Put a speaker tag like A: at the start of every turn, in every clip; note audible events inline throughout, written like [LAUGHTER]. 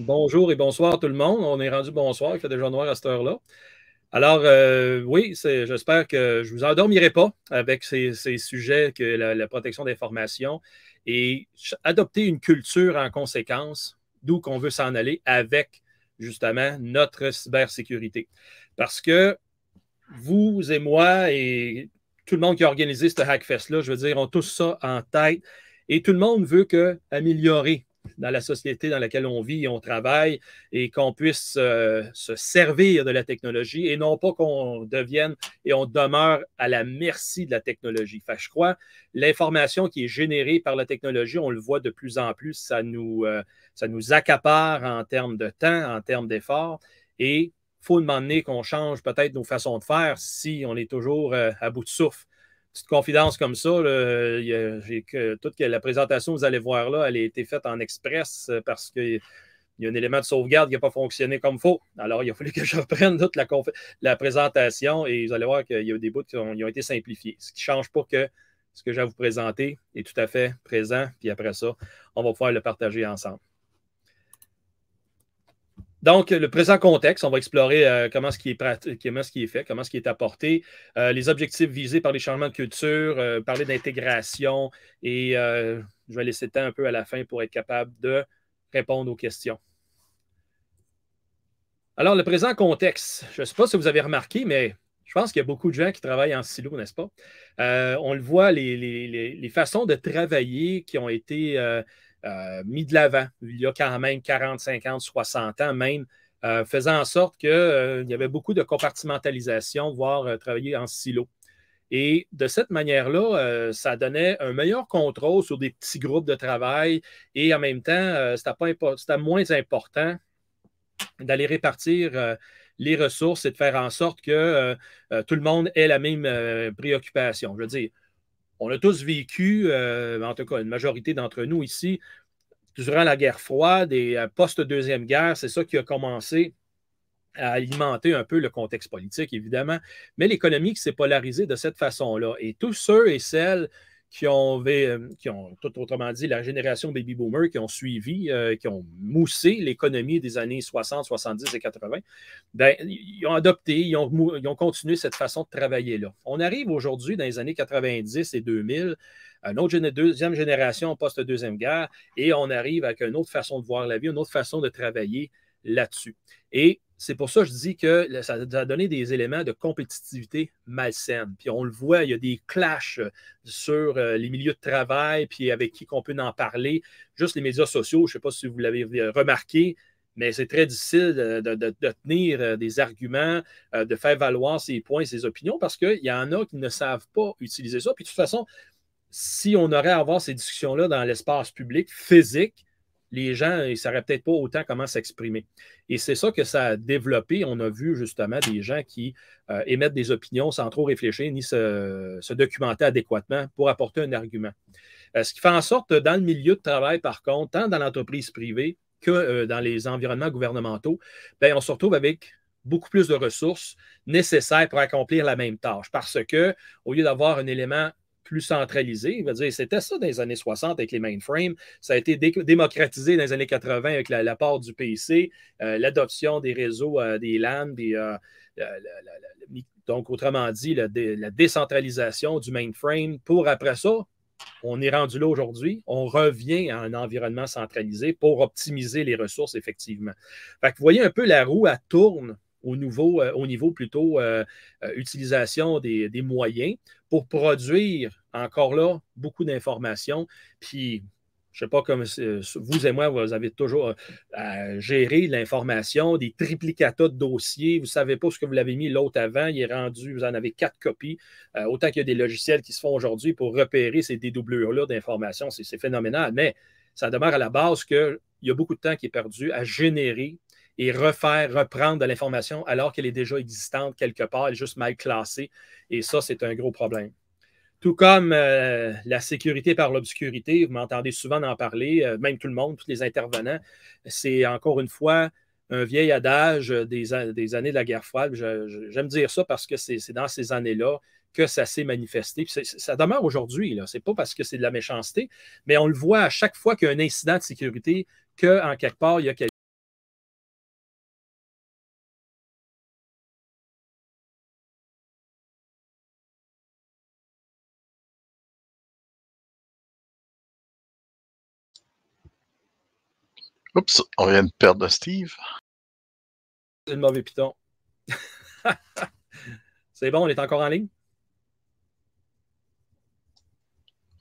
A: Bonjour et bonsoir tout le monde. On est rendu bonsoir, il fait déjà noir à cette heure-là. Alors, euh, oui, j'espère que je ne vous endormirai pas avec ces, sujets que la, protection protection d'information et adopter une culture en conséquence, d'où qu'on veut s'en aller avec justement notre cybersécurité. Parce que vous et moi et tout le monde qui a organisé ce Hackfest-là, je veux dire, ont tous ça en tête et tout le monde veut que, améliorer dans la société dans laquelle on vit et on travaille et qu'on puisse euh, se servir de la technologie et non pas qu'on devienne et on demeure à la merci de la technologie. je crois l'information qui est générée par la technologie, on le voit de plus en plus, ça nous, euh, accapare en termes de temps, en termes d'efforts et il faut demander qu'on change peut-être nos façons de faire si on est toujours euh, à bout de souffle petite confidence comme ça. toute la présentation que vous allez voir là, elle a été faite en express euh, parce qu'il y a un élément de sauvegarde qui n'a pas fonctionné comme il faut. Alors, il a fallu que je [LAUGHS] reprenne toute la, présentation et vous allez voir qu'il y a des bouts qui ont, été simplifiés. Ce qui ne change pas que ce que j'ai à vous présenter est tout à fait présent. Puis après ça, on va pouvoir le partager ensemble. Donc, le présent contexte, on va explorer euh, comment, ce qui est ce est fait, comment ce qui est apporté, euh, les objectifs visés par les changements de culture, euh, parler d'intégration et je vais laisser le temps un peu à la fin pour être capable de répondre aux questions. Alors, le présent contexte, je ne sais pas si vous avez remarqué, mais je pense qu'il y a beaucoup de gens qui travaillent en silo, n'est-ce pas? on le voit, les, les, façons de travailler qui ont été euh, mis de l'avant il y a quand même 40, 50, 60 ans même, euh, faisant en sorte qu'il euh, y avait beaucoup de compartimentalisation, voire travailler en silo. Et de cette manière-là, ça donnait un meilleur contrôle sur des petits groupes de travail et en même temps, c'était moins important d'aller répartir les ressources et de faire en sorte que tout le monde ait la même préoccupation. Je veux dire, on a tous vécu, euh, en tout cas une majorité d'entre nous ici, durant la guerre froide et euh, post-deuxième guerre, c'est ça qui a commencé à alimenter un peu le contexte politique, évidemment, mais l'économie s'est polarisée de cette façon-là. Et tous ceux et celles qui ont, euh, qui ont, tout autrement dit, la génération baby boomer qui ont suivi, euh, qui ont moussé l'économie des années 60, 70 et 80, ben, ils ont adopté, ils ont, continué cette façon de travailler-là. On arrive aujourd'hui, dans les années 90 et 2000, à une autre deuxième génération post-deuxième guerre, et on arrive avec une autre façon de voir la vie, une autre façon de travailler là-dessus. Et c'est pour ça que je dis que ça, a donné des éléments de compétitivité malsaine. Puis on le voit, il y a des clashs euh, sur euh, les milieux de travail, puis avec qui qu'on peut en parler. Juste les médias sociaux, je ne sais pas si vous l'avez euh, remarqué, mais c'est très difficile de, tenir des arguments, de faire valoir ses points, ses opinions, parce qu'il y en a qui ne savent pas utiliser ça. Puis de toute façon, si on aurait à avoir ces discussions-là dans l'espace public physique, les gens ne sauraient peut-être pas autant comment s'exprimer. Et c'est ça que ça a développé. On a vu justement des gens qui euh, émettent des opinions sans trop réfléchir ni se, documenter adéquatement pour apporter un argument. Euh, ce qui fait en sorte, dans le milieu de travail, par contre, tant dans l'entreprise privée que euh, dans les environnements gouvernementaux, bien, on se retrouve avec beaucoup plus de ressources nécessaires pour accomplir la même tâche parce que, au lieu d'avoir un élément plus centralisé. C'était ça dans les années 60 avec les mainframes. Ça a été démocratisé dans les années 80 avec l'apport part du PC, euh, l'adoption des réseaux, euh, des LAN, euh, donc autrement dit, la décentralisation du mainframe pour après ça on est rendu là aujourd'hui. On revient à un environnement centralisé pour optimiser les ressources, effectivement. vous voyez un peu la roue, à tourne au, nouveau, euh, au niveau plutôt euh, euh, utilisation des, moyens pour produire encore là beaucoup d'informations. Puis, je ne sais pas comme vous et moi, vous avez toujours géré l'information, des triplicatas de dossiers. Vous ne savez pas ce que vous l'avez mis l'autre avant. Il est rendu, vous en avez quatre copies. autant qu'il y a des logiciels qui se font aujourd'hui pour repérer ces dédoubleurs là d'informations, c'est phénoménal. Mais ça demeure à la base qu'il y a beaucoup de temps qui est perdu à générer et refaire, reprendre de l'information alors qu'elle est déjà existante quelque part, elle est juste mal classée. Et ça, c'est un gros problème. Tout comme euh, la sécurité par l'obscurité, vous m'entendez souvent en parler, euh, même tout le monde, tous les intervenants, c'est encore une fois un vieil adage des, années de la guerre froide. J'aime dire ça parce que c'est dans ces années-là que ça s'est manifesté. ça demeure aujourd'hui. Ce n'est pas parce que c'est de la méchanceté, mais on le voit à chaque fois qu'il y a un incident de sécurité qu'en quelque part, il y a quelqu'un
B: Oups, on vient de perdre Steve.
A: C'est le mauvais piton. [LAUGHS] c'est bon, on est encore en ligne?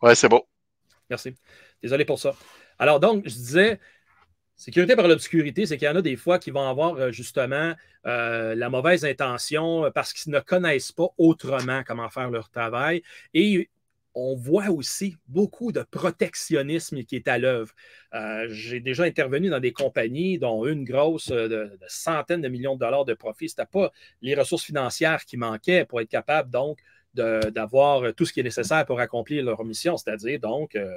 A: Ouais, c'est bon. Merci. Désolé pour ça. Alors, donc, je disais, sécurité par l'obscurité, c'est qu'il y en a des fois qui vont avoir euh, justement euh, la mauvaise intention parce qu'ils ne connaissent pas autrement comment faire leur travail. Et on voit aussi beaucoup de protectionnisme qui est à l'œuvre. Euh, j'ai déjà intervenu dans des compagnies dont une grosse euh, de, de centaines de millions de dollars de profit. Ce pas les ressources financières qui manquaient pour être capable, donc, d'avoir tout ce qui est nécessaire pour accomplir leur mission, c'est-à-dire, donc, euh,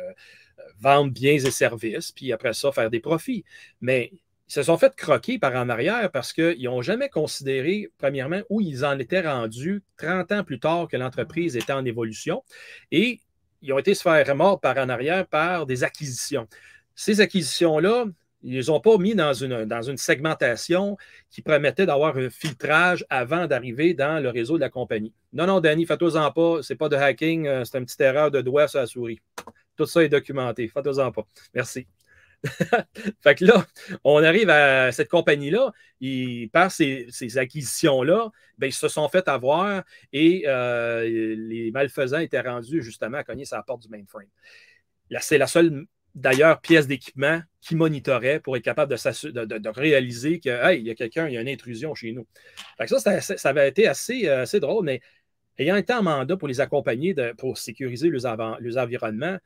A: vendre biens et services, puis après ça, faire des profits. Mais ils se sont fait croquer par en arrière parce qu'ils n'ont jamais considéré, premièrement, où ils en étaient rendus 30 ans plus tard que l'entreprise était en évolution. Et ils ont été se faire mort par en arrière par des acquisitions. Ces acquisitions-là, ils ne les ont pas mis dans une, dans une segmentation qui permettait d'avoir un filtrage avant d'arriver dans le réseau de la compagnie. Non, non, Danny, faites-en pas. Ce n'est pas de hacking, euh, c'est une petite erreur de doigt sur la souris. Tout ça est documenté. Faites-en pas. Merci. [LAUGHS] fait que là, on arrive à cette compagnie-là, par ces, ces acquisitions-là, ben, ils se sont fait avoir et euh, les malfaisants étaient rendus justement à cogner sa porte du mainframe. C'est la seule d'ailleurs pièce d'équipement qui monitorait pour être capable de, réaliser que il y a quelqu'un, il y a une intrusion chez nous. Fait que ça, ça, avait été assez, euh, assez drôle, mais ayant été en mandat pour les accompagner, pour sécuriser les environnements,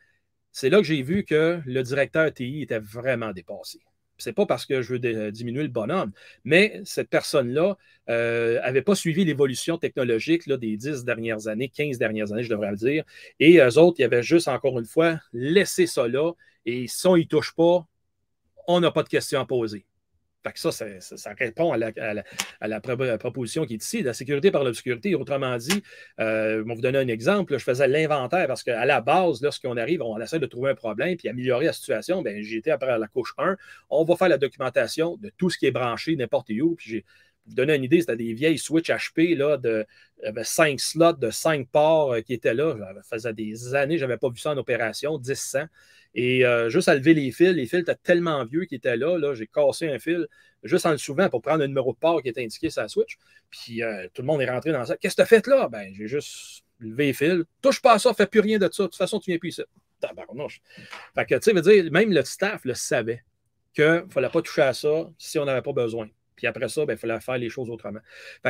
A: c'est là que j'ai vu que le directeur TI était vraiment dépassé. C'est pas parce que je veux euh, diminuer le bonhomme, mais cette personne-là n'avait euh, pas suivi l'évolution technologique des dix dernières années, 15 dernières années, je devrais le dire. Et eux autres, ils avaient juste, encore une fois, laissé ça là. Et si on y touche pas, on n'a pas de questions à poser. Fait que ça, ça, répond à la, à, la, proposition qui est ici, la sécurité par l'obscurité. Autrement dit, euh, vous donner un exemple, je faisais l'inventaire parce qu'à la base, lorsqu'on arrive, on essaie de trouver un problème puis améliorer la situation. Ben, j'étais j'ai après la couche 1, on va faire la documentation de tout ce qui est branché n'importe où. Puis vous donner une idée, c'était des vieilles Switch HP là, de avait cinq slots, de 5 ports euh, qui étaient là. Ça faisait des années je n'avais pas vu ça en opération, 10 cents. Et euh, juste à lever les fils, les fils étaient tellement vieux qui étaient là. là J'ai cassé un fil juste en le souvent pour prendre le numéro de port qui était indiqué sur la Switch. Puis euh, tout le monde est rentré dans ça. Qu'est-ce que tu as fait là? Ben, j'ai juste levé les fils. Touche pas à ça, fais plus rien de ça. De toute façon, tu viens plus ici. Tabarnouche. Fait que, tu sais, même le staff le savait qu'il ne fallait pas toucher à ça si on n'avait pas besoin. Puis après ça, bien, il fallait faire les choses autrement.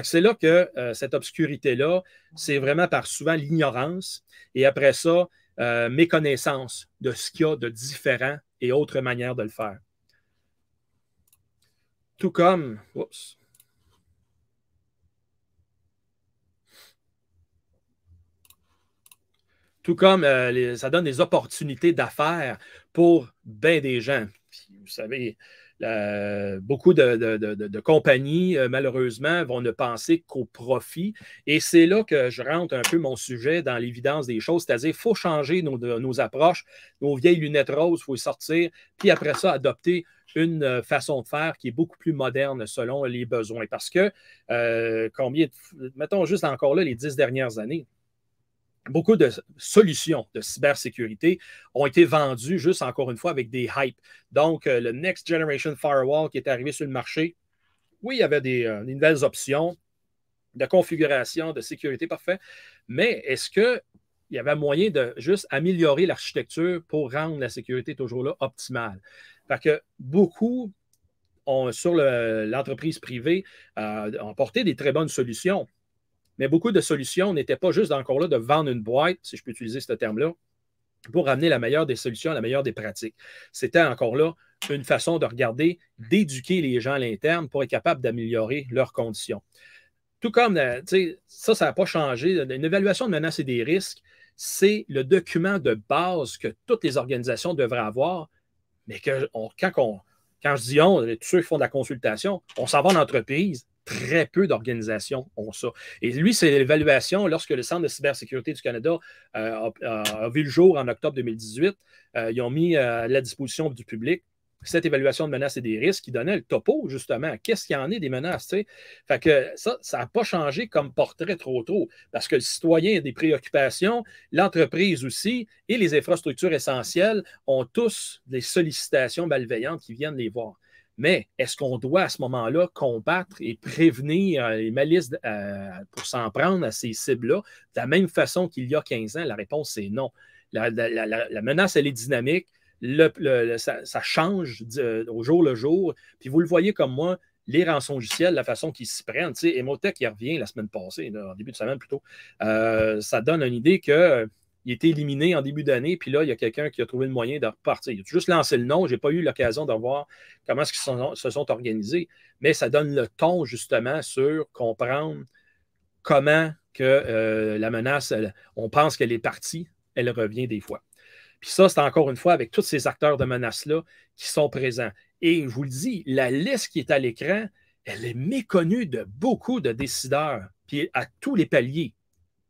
A: c'est là que euh, cette obscurité-là, c'est vraiment par souvent l'ignorance et après ça, euh, méconnaissance de ce qu'il y a de différent et autres manières de le faire. Tout comme, Tout comme euh, ça donne des opportunités d'affaires pour bien des gens. Puis, vous savez, beaucoup de, compagnies, euh, malheureusement, vont ne penser qu'au profit. Et c'est là que je rentre un peu mon sujet dans l'évidence des choses, c'est-à-dire qu'il faut changer nos, approches, nos vieilles lunettes roses, il faut sortir, puis après ça, adopter une euh, façon de faire qui est beaucoup plus moderne selon les besoins. Parce que, euh, combien, mettons juste encore là, les dix dernières années, beaucoup de solutions de cybersécurité ont été vendues juste encore une fois avec des hypes. Donc, euh, le Next Generation Firewall qui est arrivé sur le marché, oui, il y avait euh, des, nouvelles options de configuration, de sécurité, parfait. Mais est-ce que il y avait moyen de juste améliorer l'architecture pour rendre la sécurité toujours là optimale. Parce que beaucoup ont, sur l'entreprise privée euh, ont porté des très bonnes solutions mais beaucoup de solutions n'étaient pas juste encore là de vendre une boîte, si je peux utiliser ce terme-là, pour amener la meilleure des solutions, la meilleure des pratiques. C'était encore là une façon de regarder, d'éduquer les gens à l'interne pour être capable d'améliorer leurs conditions. Tout comme, euh, ça, ça n'a pas changé. Une évaluation de menaces et des risques, c'est le document de base que toutes les organisations devraient avoir, mais que quand, on, quand je dis on, tous ceux qui font de la consultation, on s'en va en entreprise, très peu d'organisations ont ça. Et lui, c'est l'évaluation lorsque le Centre de cybersécurité du Canada euh, a, vu le jour en octobre 2018. Euh, ils ont mis euh, à la disposition du public cette évaluation de menaces et des risques qui donnait le topo, justement. Qu'est-ce qu'il y en a des menaces? Fait que ça, ça n'a pas changé comme portrait trop trop, parce que le citoyen a des préoccupations, l'entreprise aussi, et les infrastructures essentielles ont tous des sollicitations malveillantes qui viennent les voir. Mais est-ce qu'on doit à ce moment-là combattre et prévenir euh, les malices euh, pour s'en prendre à ces cibles-là de la même façon qu'il y a 15 ans? La réponse est non. La, menace, elle est dynamique. ça, change euh, au jour le jour. Puis vous le voyez comme moi, les rançons logicielles, la façon qu'ils s'y prennent. Tu sais, Emotech, il revient la semaine passée, en début de semaine plutôt. ça donne une idée que il était éliminé en début d'année, puis là, il y a quelqu'un qui a trouvé le moyen de repartir. Il a juste lancé le nom, je n'ai pas eu l'occasion de voir comment ils se sont organisés, mais ça donne le ton justement sur comprendre comment que euh, la menace, on pense qu'elle est partie, elle revient des fois. Puis ça, c'est encore une fois avec tous ces acteurs de menace-là qui sont présents. Et je vous le dis, la liste qui est à l'écran, elle est méconnue de beaucoup de décideurs, puis à tous les paliers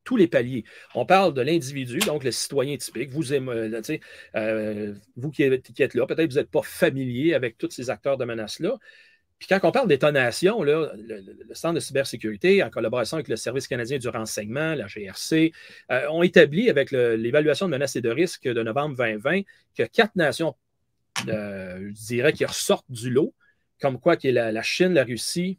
A: tous les paliers. On parle de l'individu, donc le citoyen typique. Vous, aimez, euh, euh, vous qui êtes, là, peut-être vous n'êtes pas familier avec tous ces acteurs de menace-là. Puis quand on parle détat le, le, Centre de cybersécurité, en collaboration avec le Service canadien du renseignement, la GRC, euh, ont établi avec l'évaluation de menaces et de risques de novembre 2020 que quatre nations, je dirais, qui ressortent du lot, comme quoi qui la Chine, la Russie,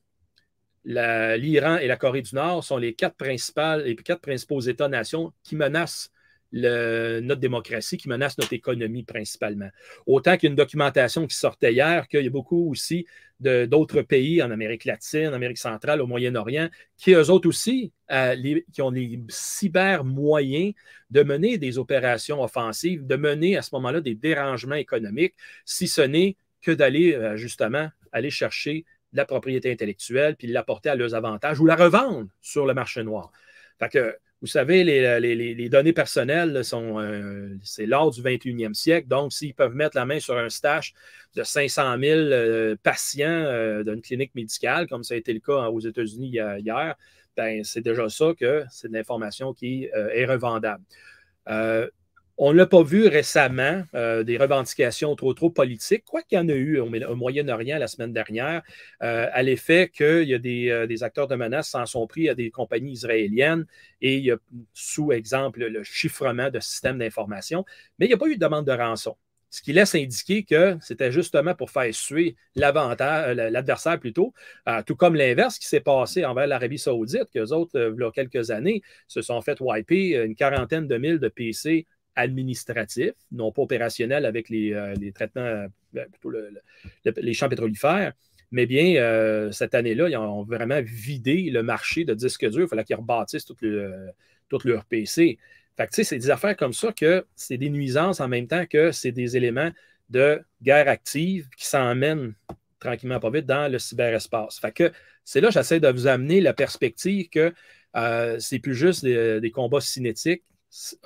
A: l'Iran et la Corée du Nord sont les quatre, principales, quatre principaux États-nations qui menacent notre démocratie, qui menacent notre économie principalement. Autant qu'une documentation qui sortait hier, qu'il y a beaucoup aussi d'autres pays en Amérique latine, en Amérique centrale, au Moyen-Orient, qui eux autres aussi, euh, qui ont les cyber moyens de mener des opérations offensives, de mener à ce moment-là des dérangements économiques, si ce n'est que d'aller euh, justement aller chercher la propriété intellectuelle, puis l'apporter à leurs avantages ou la revendre sur le marché noir. Fait que, vous savez, les, données personnelles sont, euh, c'est l'art du 21e siècle. Donc, s'ils peuvent mettre la main sur un stash de 500 000 euh, patients euh, d'une clinique médicale, comme ça a été le cas aux États-Unis hier, ben, c'est déjà ça que c'est de l'information qui est revendable. On n'a pas vu récemment, euh, des revendications trop, trop politiques, quoi qu'il y en ait eu au, Moyen-Orient la semaine dernière, euh, à l'effet qu'il y a des, euh, acteurs de menace s'en sont pris à des compagnies israéliennes et il y a, sous exemple, le chiffrement de systèmes d'information, mais il n'y a pas eu de demande de rançon. Ce qui laisse indiquer que c'était justement pour faire suer l'adversaire plutôt, tout comme l'inverse qui s'est passé envers l'Arabie saoudite, qu'eux autres, il y a quelques années, se sont fait wiper une quarantaine de mille de PC administratif, non pas opérationnel avec les, euh, traitements, euh, ben, plutôt les champs pétrolifères, mais bien, euh, cette année-là, ils ont vraiment vidé le marché de disques durs. Il fallait qu'ils rebâtissent tout, le, tout, leur PC. Fait c'est des affaires comme ça que c'est des nuisances en même temps que c'est des éléments de guerre active qui s'emmènent tranquillement pas vite dans le cyberespace. c'est là que j'essaie de vous amener la perspective que ce c'est plus juste des combats cinétiques,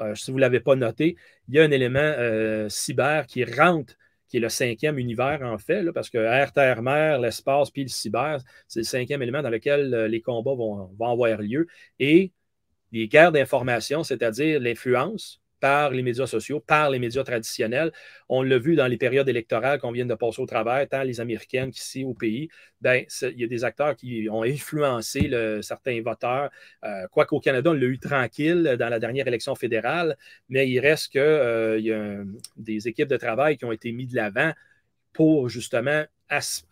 A: euh, si vous ne l'avez pas noté, il y a un élément euh, cyber qui rentre, qui est le cinquième univers, en fait, parce que air, terre, mer, l'espace, puis le cyber, c'est le cinquième élément dans lequel euh, les combats vont, avoir lieu. Et les guerres d'information, c'est-à-dire l'influence, par les médias sociaux, par les médias traditionnels. On l'a vu dans les périodes électorales qu'on vient de passer au travers, tant les Américaines qu'ici au pays. Ben, il y a des acteurs qui ont influencé certains voteurs. quoi euh, Quoique au Canada, on l'a eu tranquille dans la dernière élection fédérale, mais il reste que euh, y a des équipes de travail qui ont été mises de l'avant pour justement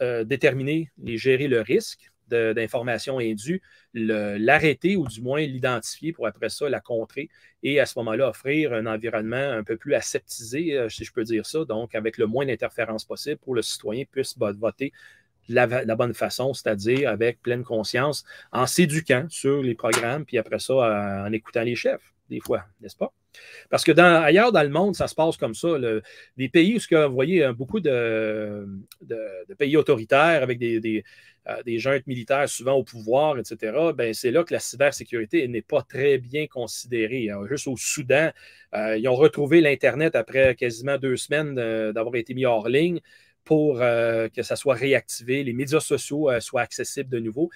A: euh, déterminer et gérer le risque d'informations indues, l'arrêter ou du moins l'identifier pour après ça la contrer et à ce moment-là offrir un environnement un peu plus aseptisé, euh, si je peux dire ça, donc avec le moins d'interférences possible pour que le citoyen puisse voter la, la, bonne façon, c'est-à-dire avec pleine conscience, en s'éduquant sur les programmes, puis après ça, euh, en écoutant les chefs, des fois, n'est-ce pas? Parce que ailleurs dans le monde, ça se passe comme ça. Le, des pays où, vous voyez, euh, beaucoup de, pays autoritaires avec des, euh, des gens militaires souvent au pouvoir, etc., ben, c'est là que la cybersécurité n'est pas très bien considérée. Euh, juste au Soudan, euh, ils ont retrouvé l'Internet après quasiment deux semaines d'avoir été mis hors ligne pour que ça soit réactivé, les médias sociaux soient accessibles de nouveau.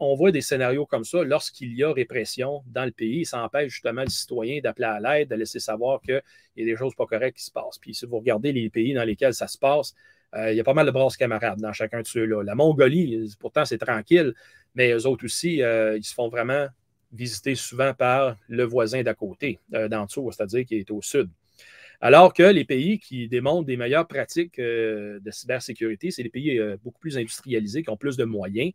A: On voit des scénarios comme ça lorsqu'il y a répression dans le pays. Ça empêche justement les citoyen d'appeler à l'aide, de laisser savoir qu'il y a des choses pas correctes qui se passent. Puis si vous regardez les pays dans lesquels ça se passe, euh, il y a pas mal de brasses camarades dans chacun de ceux-là. La Mongolie, pourtant, c'est tranquille, mais eux autres aussi, euh, ils se font vraiment visiter souvent par le voisin d'à côté, euh, d'en dessous, c'est-à-dire qui est au sud. Alors que les pays qui démontrent des meilleures pratiques de cybersécurité, c'est les pays beaucoup plus industrialisés, qui ont plus de moyens.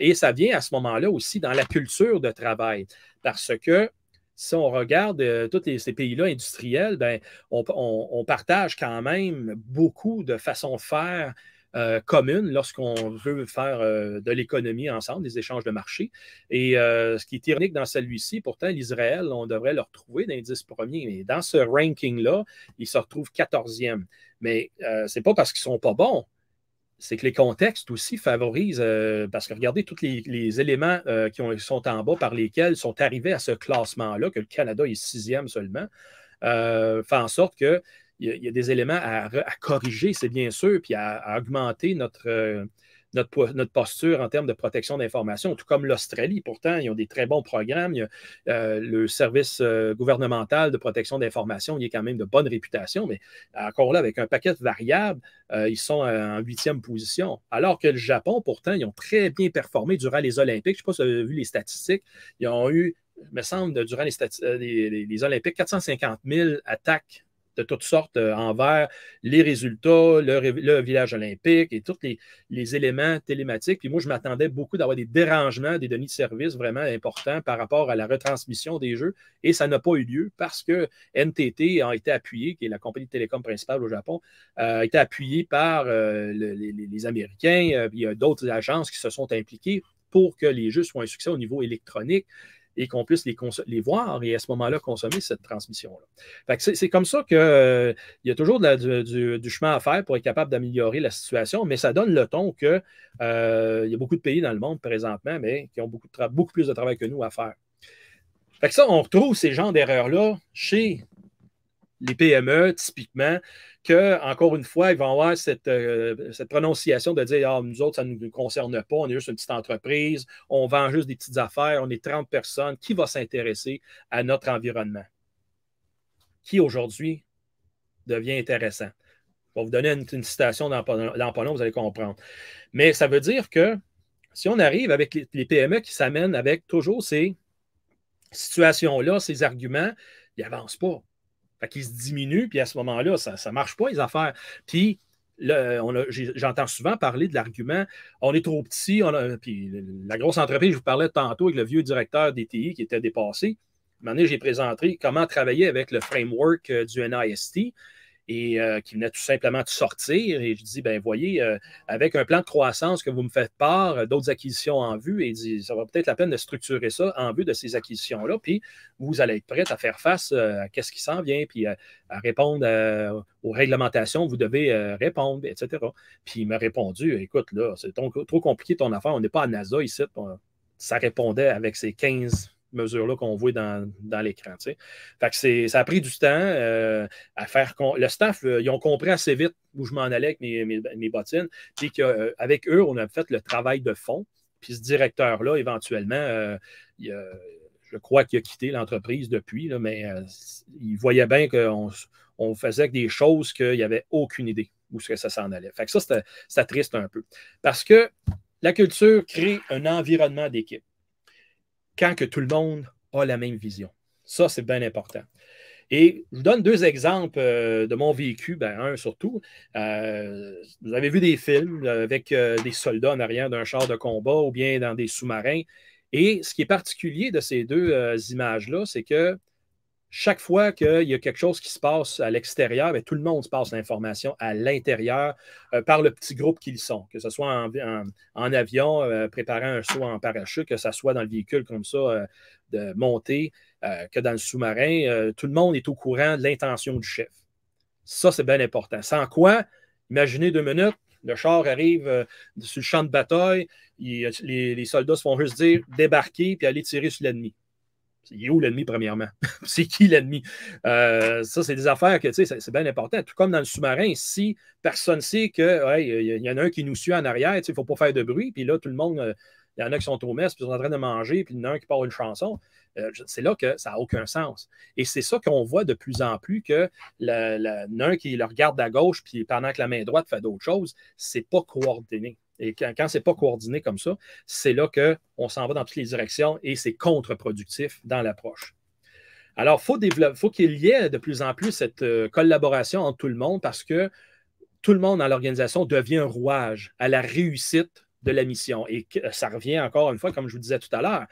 A: et ça vient à ce moment-là aussi dans la culture de travail, parce que si on regarde euh, tous ces pays-là industriels, ben, on, partage quand même beaucoup de façons de faire euh, communes lorsqu'on veut faire euh, de l'économie ensemble, des échanges de marché. Et ce qui est ironique dans celui-ci, pourtant, l'Israël, on devrait le retrouver dans les 10 premiers. Mais dans ce ranking-là, il se retrouve 14e. Mais ce n'est pas parce qu'ils ne sont pas bons c'est que les contextes aussi favorisent, euh, parce que regardez tous les, éléments euh, qui sont en bas par lesquels sont arrivés à ce classement-là, que le Canada est sixième seulement, euh, fait en sorte qu'il y, a des éléments à, corriger, c'est bien sûr, puis à augmenter notre, notre, posture en termes de protection d'information, tout comme l'Australie. Pourtant, ils ont des très bons programmes. Euh, le service euh, gouvernemental de protection d'information, il est quand même de bonne réputation, mais encore là, avec un paquet de variables, euh, ils sont en huitième position. Alors que le Japon, pourtant, ils ont très bien performé durant les Olympiques. Je ne sais pas si vous avez vu les statistiques. Ils ont eu il me semble, durant les, les, Olympiques, 450 000 attaques de toutes sortes euh, envers les résultats, le, village olympique et tous les, éléments télématiques. Puis moi, je m'attendais beaucoup d'avoir des dérangements des données de service vraiment importants par rapport à la retransmission des jeux. Et ça n'a pas eu lieu parce que NTT a été appuyé, qui est la compagnie de télécom principale au Japon, euh, a été appuyée par euh, les, les, Américains. il y a d'autres agences qui se sont impliquées pour que les jeux soient un succès au niveau électronique et qu'on puisse les, voir et à ce moment-là consommer cette transmission-là. C'est comme ça qu'il euh, y a toujours du, chemin à faire pour être capable d'améliorer la situation, mais ça donne le ton qu'il euh, y a beaucoup de pays dans le monde présentement, mais qui ont beaucoup, plus de travail que nous à faire. Fait ça, on retrouve ces genres d'erreurs-là chez les PME, typiquement, que, encore une fois, ils vont avoir euh, cette, prononciation de dire Ah, nous autres, ça ne nous concerne pas, on est juste une petite entreprise, on vend juste des petites affaires, on est 30 personnes. Qui va s'intéresser à notre environnement? Qui aujourd'hui devient intéressant? Je vais vous donner une, citation d'Ampolon, vous allez comprendre. Mais ça veut dire que si on arrive avec les, les PME qui s'amènent avec toujours ces situations-là, ces arguments, ils n'avancent pas. Fait qu'ils se diminuent, puis à ce moment-là, ça ne marche pas, les affaires. Puis, j'entends souvent parler de l'argument on est trop petit, puis la grosse entreprise, je vous parlais tantôt avec le vieux directeur d'ETI qui était dépassé. Maintenant, j'ai présenté comment travailler avec le framework euh, du NIST et euh, qui venait tout simplement de sortir. Et je dis, ben voyez, euh, avec un plan de croissance que vous me faites part, euh, d'autres acquisitions en vue, et dit, ça va peut-être la peine de structurer ça en vue de ces acquisitions-là, puis vous allez être prête à faire face à ce qui s'en vient, puis à, répondre aux réglementations, vous devez répondre, etc. Puis il m'a répondu, écoute, là, c'est trop compliqué ton affaire, on n'est pas à NASA ici. ça répondait avec ses 15 mesure là qu'on voit dans, dans l'écran. Fait que ça a pris du temps euh, à faire. Le staff, euh, ils ont compris assez vite où je m'en allais avec mes, bottines. Puis qu'avec euh, eux, on a fait le travail de fond. Puis ce directeur-là, éventuellement, je crois qu'il a quitté l'entreprise depuis, là, mais il voyait bien qu'on on faisait des choses qu'il n'y avait aucune idée où ça s'en allait. Fait que ça, ça triste un peu. Parce que la culture crée un environnement d'équipe quand que tout le monde a la même vision. Ça, c'est bien important. Et je vous donne deux exemples euh, de mon véhicule. ben, un surtout. Euh, vous avez vu des films euh, avec des soldats en arrière d'un char de combat ou bien dans des sous-marins. Et ce qui est particulier de ces deux images-là, c'est que chaque fois qu'il y a quelque chose qui se passe à l'extérieur, ben, tout le monde se passe l'information à l'intérieur euh, par le petit groupe qu'ils sont, que ce soit en, avion, euh, préparant un saut en parachute, que ce soit dans le véhicule comme ça, euh, de montée, que dans le sous-marin. tout le monde est au courant de l'intention du chef. Ça, c'est bien important. Sans quoi, imaginez deux minutes, le char arrive sur le champ de bataille, les, soldats se font juste dire débarquer puis aller tirer sur l'ennemi il est où l'ennemi, premièrement? [LAUGHS] c'est qui l'ennemi? Euh, ça, c'est des affaires que, tu sais, c'est bien important. Tout comme dans le sous-marin, si personne ne sait qu'il y, en a un qui nous suit en arrière, tu sais, il ne faut pas faire de bruit, puis là, tout le monde, euh, il y en a qui sont au mess, puis ils sont en train de manger, puis il y en a un qui parle une chanson. Euh, c'est là que ça n'a aucun sens. Et c'est ça qu'on voit de plus en plus que l'un qui le regarde à gauche, puis pendant que la main droite fait d'autres choses, c'est pas coordonné. Et quand, ce n'est pas coordonné comme ça, c'est là qu'on s'en va dans toutes les directions et c'est contre-productif dans l'approche. Alors, faut faut qu'il y ait de plus en plus cette euh, collaboration entre tout le monde parce que tout le monde dans l'organisation devient un rouage à la réussite de la mission. Et ça revient encore une fois, comme je vous disais tout à l'heure,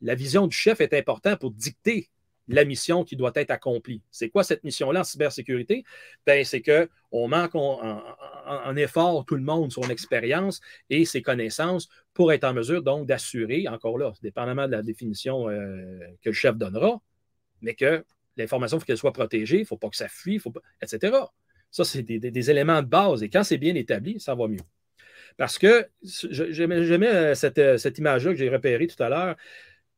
A: la vision du chef est importante pour dicter la mission qui doit être accomplie. C'est quoi cette mission-là en cybersécurité? Ben, c'est qu'on manque en, effort tout le monde, son expérience et ses connaissances pour être en mesure donc d'assurer, encore là, dépendamment de la définition euh, que le chef donnera, mais que l'information, il faut qu'elle soit protégée, il ne faut pas que ça fuit, etc. Ça, c'est des, éléments de base et quand c'est bien établi, ça va mieux. Parce que j'aimais euh, euh, cette image-là que j'ai repérée tout à l'heure.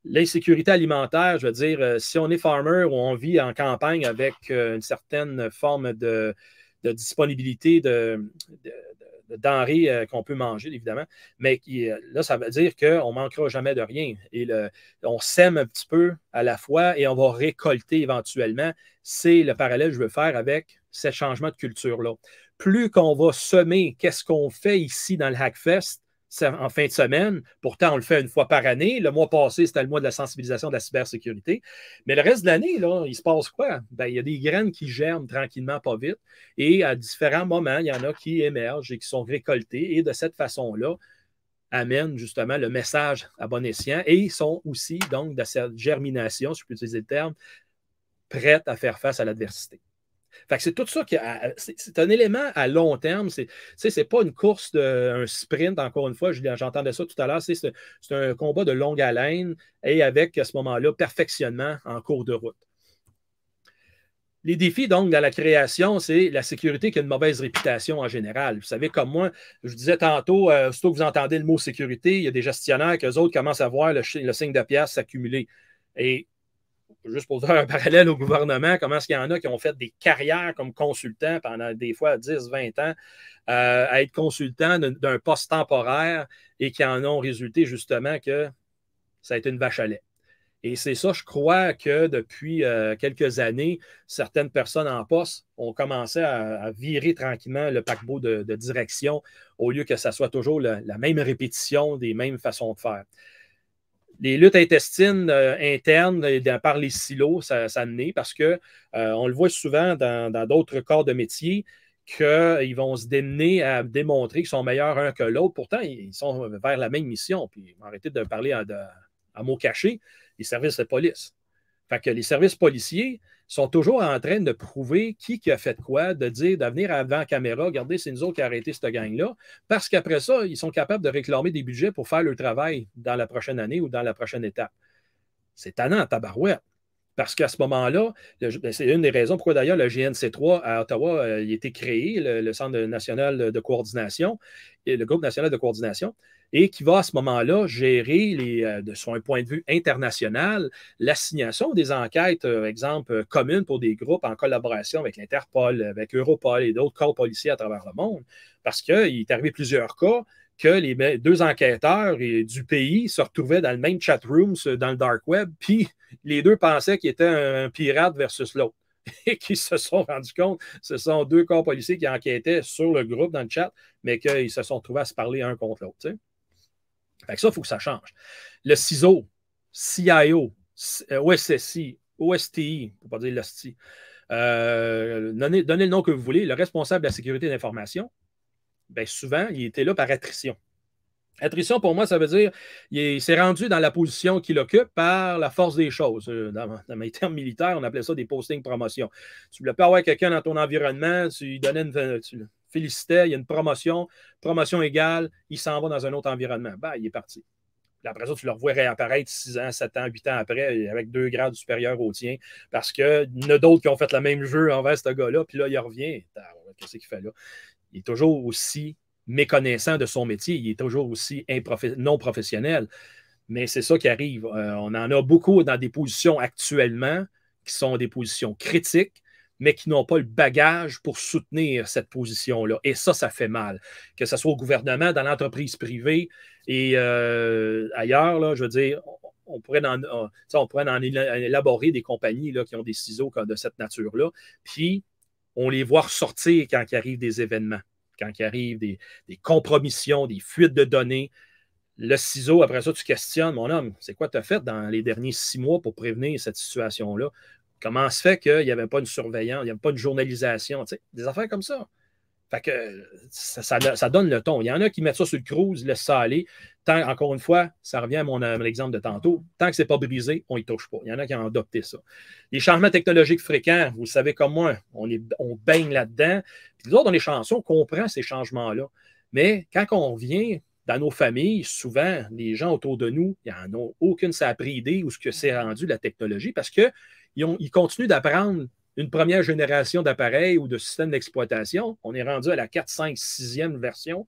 A: L'insécurité alimentaire, je veux dire, euh, si on est farmer ou on vit en campagne avec euh, une certaine forme de, disponibilité de, denrées euh, qu'on peut manger, évidemment, mais là, ça veut dire qu'on ne manquera jamais de rien. Et on sème un petit peu à la fois et on va récolter éventuellement. C'est le parallèle que je veux faire avec ces changements de culture-là. Plus qu'on va semer, qu'est-ce qu'on fait ici dans le Hackfest, en fin de semaine. Pourtant, on le fait une fois par année. Le mois passé, c'était le mois de la sensibilisation de la cybersécurité. Mais le reste de l'année, il se passe quoi? Ben, il y a des graines qui germent tranquillement, pas vite. Et à différents moments, il y en a qui émergent et qui sont récoltées. Et de cette façon-là, amènent justement le message à bon escient et ils sont aussi, donc, de cette germination, si je peux utiliser le terme, prêtes à faire face à l'adversité c'est tout ça qui. C'est un élément à long terme. C'est, c'est pas une course, de, un sprint, encore une fois. J'entendais ça tout à l'heure. C'est, un combat de longue haleine et avec, à ce moment-là, perfectionnement en cours de route. Les défis, donc, dans la création, c'est la sécurité qui a une mauvaise réputation en général. Vous savez, comme moi, je disais tantôt, euh, surtout que vous entendez le mot sécurité, il y a des gestionnaires qui, eux autres, commencent à voir le, signe de pièce s'accumuler. Et juste pour un parallèle au gouvernement, comment est-ce qu'il y en a qui ont fait des carrières comme consultants pendant des fois 10, 20 ans, euh, à être consultant d'un poste temporaire et qui en ont résulté justement que ça a été une vache à lait. Et c'est ça, je crois que depuis euh, quelques années, certaines personnes en poste ont commencé à, virer tranquillement le paquebot de, direction au lieu que ça soit toujours la même répétition des mêmes façons de faire les luttes intestines euh, internes euh, par les silos, ça, ça parce qu'on euh, le voit souvent dans d'autres corps de métier qu'ils vont se démener à démontrer qu'ils sont meilleurs un que l'autre. Pourtant, ils sont vers la même mission. Puis arrêtez de parler à, de, à mots cachés, les services de police. Fait que les services policiers, sont toujours en train de prouver qui, qui a fait quoi, de dire, d'avenir avant la caméra, regardez, c'est nous autres qui avons arrêté cette gang-là, parce qu'après ça, ils sont capables de réclamer des budgets pour faire leur travail dans la prochaine année ou dans la prochaine étape. C'est tannant, tabarouette. Parce qu'à ce moment-là, ben, c'est une des raisons pourquoi d'ailleurs le GNC3 à Ottawa euh, a été créé, le, le, Centre national de coordination, et le groupe national de coordination et qui va à ce moment-là gérer, euh, de son point de vue international, l'assignation des enquêtes, euh, exemple, euh, communes pour des groupes en collaboration avec l'Interpol, avec Europol et d'autres corps policiers à travers le monde, parce qu'il est arrivé plusieurs cas que les deux enquêteurs du pays se retrouvaient dans le même chat room dans le dark web, [LAUGHS] puis les deux pensaient qu'il était un pirate versus l'autre [LAUGHS] et qu'ils se sont rendus compte, ce sont deux corps policiers qui enquêtaient sur le groupe dans le chat, mais qu'ils se sont trouvés à se parler un contre l'autre ça, il faut que ça change. Le CISO, CIO, OSSI, OSTI, pour ne pas dire l'OSTI, euh, donnez, le nom que vous voulez, le responsable de la sécurité d'information, bien souvent, il était là par attrition. Attrition, pour moi, ça veut dire qu'il s'est rendu dans la position qu'il occupe par la force des choses. Euh, dans, mes termes militaires, on appelait ça des postings promotion. Tu voulais pas avoir quelqu'un dans ton environnement, tu lui donnais une, tu, félicitait, il y a une promotion, promotion égale, il s'en va dans un autre environnement. Bah, il est parti. Puis après ça, tu le revois réapparaître 6 ans, 7 ans, 8 ans après, avec deux grades supérieurs au tien, parce qu'il y en a d'autres qui ont fait le même jeu envers ce gars-là, puis là, il revient. Qu'est-ce qu'il fait là? Il est toujours aussi méconnaissant de son métier, il est toujours aussi non professionnel. Mais c'est ça qui arrive. Euh, on en a beaucoup dans des positions actuellement qui sont des positions critiques mais qui n'ont pas le bagage pour soutenir cette position-là. Et ça, ça fait mal, que ce soit au gouvernement, dans l'entreprise privée et euh, ailleurs, là, je veux dire, on pourrait, en, élaborer des compagnies là, qui ont des ciseaux de cette nature-là, puis on les voit sortir quand il arrive des événements, quand il arrive des, des compromissions, des fuites de données le ciseau, après ça, tu questionnes, mon homme, c'est quoi tu as fait dans les derniers six mois pour prévenir cette situation-là? Comment se fait qu'il n'y avait pas une surveillance, il n'y avait pas de journalisation, des affaires comme ça. Fait que ça, donne le ton. Il y en a qui mettent ça sur le cruise, laissent ça aller. Tant, encore une fois, ça revient à mon, exemple de tantôt. Tant que c'est pas brisé, on n'y touche pas. Il y en a qui ont adopté ça. Les changements technologiques fréquents, vous le savez comme moi, on, baigne là-dedans. Puis les autres, dans les chansons, on comprend ces changements-là. Mais quand on vient dans nos familles, souvent, les gens autour de nous, il n'en en a aucune ça a pris idée ou ce que s'est rendu la technologie parce que ils, continuent d'apprendre une première génération d'appareils ou de systèmes d'exploitation. On est rendu à la 4, 5, 6e version.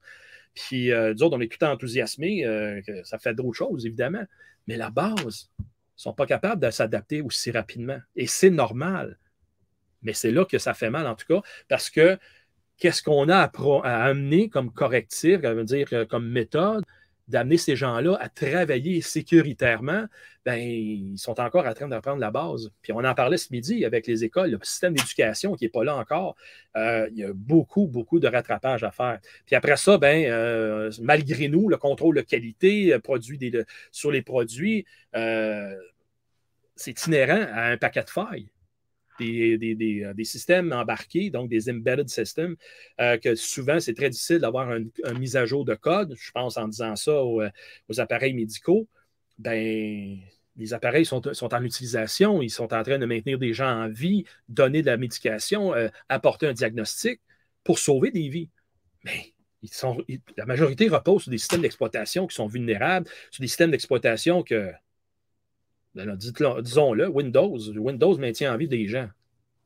A: Puis, d'autres, euh, nous on est tout enthousiasmés. Euh, ça fait d'autres choses, évidemment. Mais la base, ils ne sont pas capables de s'adapter aussi rapidement. Et c'est normal. Mais c'est là que ça fait mal, en tout cas, parce que qu'est-ce qu'on a à, amener comme correctif, comme euh, méthode? d'amener ces gens-là à travailler sécuritairement, ben, ils sont encore en train d'apprendre la base. Puis on en parlait ce midi avec les écoles, le système d'éducation qui n'est pas là encore. Euh, il y a beaucoup, beaucoup de rattrapage à faire. Puis après ça, ben, euh, malgré nous, le contrôle de qualité euh, produit sur les produits, c'est inhérent à un paquet de failles. Euh, des, systèmes embarqués, donc des embedded systems, euh, que souvent c'est très difficile d'avoir une mise à jour de code. Je pense en disant ça euh, aux, appareils médicaux. Ben, les appareils sont, en utilisation, ils sont en train de maintenir des gens en vie, donner de la médication, apporter un diagnostic pour sauver des vies. Mais ils sont, la majorité repose sur des systèmes d'exploitation qui sont vulnérables, sur des systèmes d'exploitation que ben disons-le, Windows, Windows maintient en vie des gens.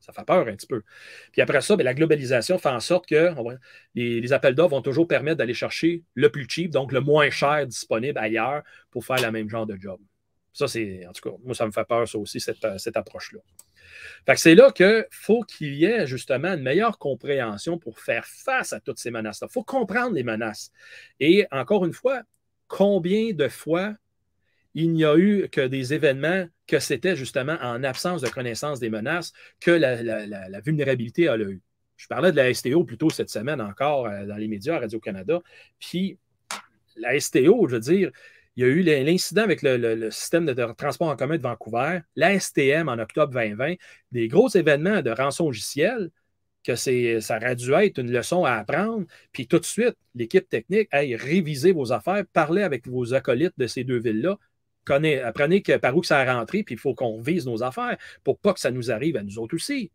A: Ça fait peur un petit peu. Puis après ça, ben, la globalisation fait en sorte que les, appels d'offres vont toujours permettre d'aller chercher le plus cheap, donc le moins cher disponible ailleurs pour faire le même genre de job. Ça, c'est, en tout cas, moi, ça me fait peur, ça aussi, cette, euh, cette approche-là. Fait que c'est là qu'il faut qu'il y ait justement une meilleure compréhension pour faire face à toutes ces menaces-là. Il faut comprendre les menaces. Et encore une fois, combien de fois il n'y a eu que des événements que c'était justement en absence de connaissance des menaces que la, vulnérabilité a eu. Je parlais de la STO plus cette semaine encore euh, dans les médias Radio-Canada. Puis la STO, je veux dire, il y a eu l'incident avec le, système de transport en commun de Vancouver, la STM en octobre 2020, des gros événements de rançon logicielle que ça aurait dû être une leçon à apprendre. Puis tout de suite, l'équipe technique, aille réviser vos affaires, parler avec vos acolytes de ces deux villes-là, apprenez que par où que ça a rentré, puis il faut qu'on vise nos affaires pour pas que ça nous arrive à nous autres aussi.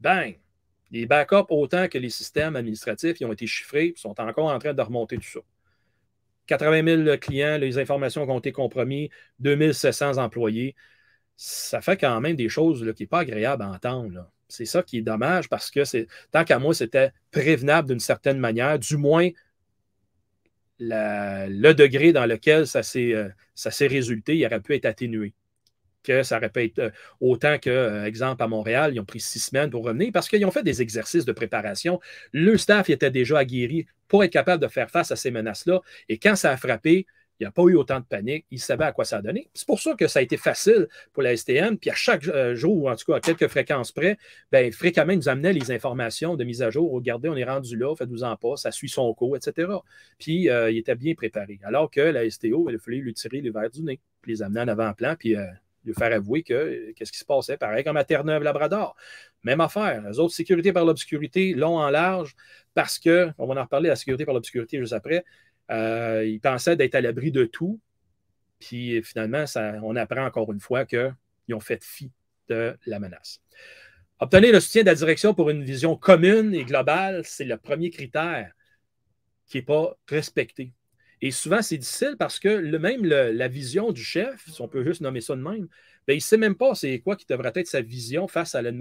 A: Bang! Les backups, autant que les systèmes administratifs, ils ont été chiffrés, sont encore en train de remonter tout ça. 80 000 clients, les informations qui ont été compromises, 700 employés. Ça fait quand même des choses là, qui n'est pas agréable à entendre. C'est ça qui est dommage parce que tant qu'à moi, c'était prévenable d'une certaine manière, du moins le degré dans lequel euh, ça s'est résulté, il aurait pu être atténué que ça être euh, autant que, euh, exemple, à Montréal, ils ont pris six semaines pour revenir parce qu'ils ont fait des exercices de préparation. Le staff était déjà aguerri pour être capable de faire face à ces menaces-là. Et quand ça a frappé, il n'y a pas eu autant de panique. Il savait à quoi ça donnait. C'est pour ça que ça a été facile pour la STM. Puis à chaque euh, jour, ou en tout cas à quelques fréquences près, bien, fréquemment, nous amenait les informations de mise à jour. Regardez, on est rendu là, faites-vous en pas, ça suit son cours, etc. Puis euh, il était bien préparé. Alors que la STO, ben, il a fallu lui tirer les verres du nez, puis les amener en avant-plan, puis euh, lui faire avouer que qu'est-ce qui se passait. Pareil comme à Terre-Neuve-Labrador. Même affaire. Les autres, sécurité par l'obscurité, long en large, parce que, on va en reparler, la sécurité par l'obscurité juste après, ils euh, il pensait d'être à l'abri de tout. Puis finalement, ça, on apprend encore une fois qu'ils ont fait fi de la menace. Obtenir le soutien de la direction pour une vision commune et globale, c'est le premier critère qui n'est pas respecté. Et souvent, c'est difficile parce que même la vision du chef, si on peut juste nommer ça de même, ben, il ne sait même pas c'est quoi qui devrait être sa vision face à, la,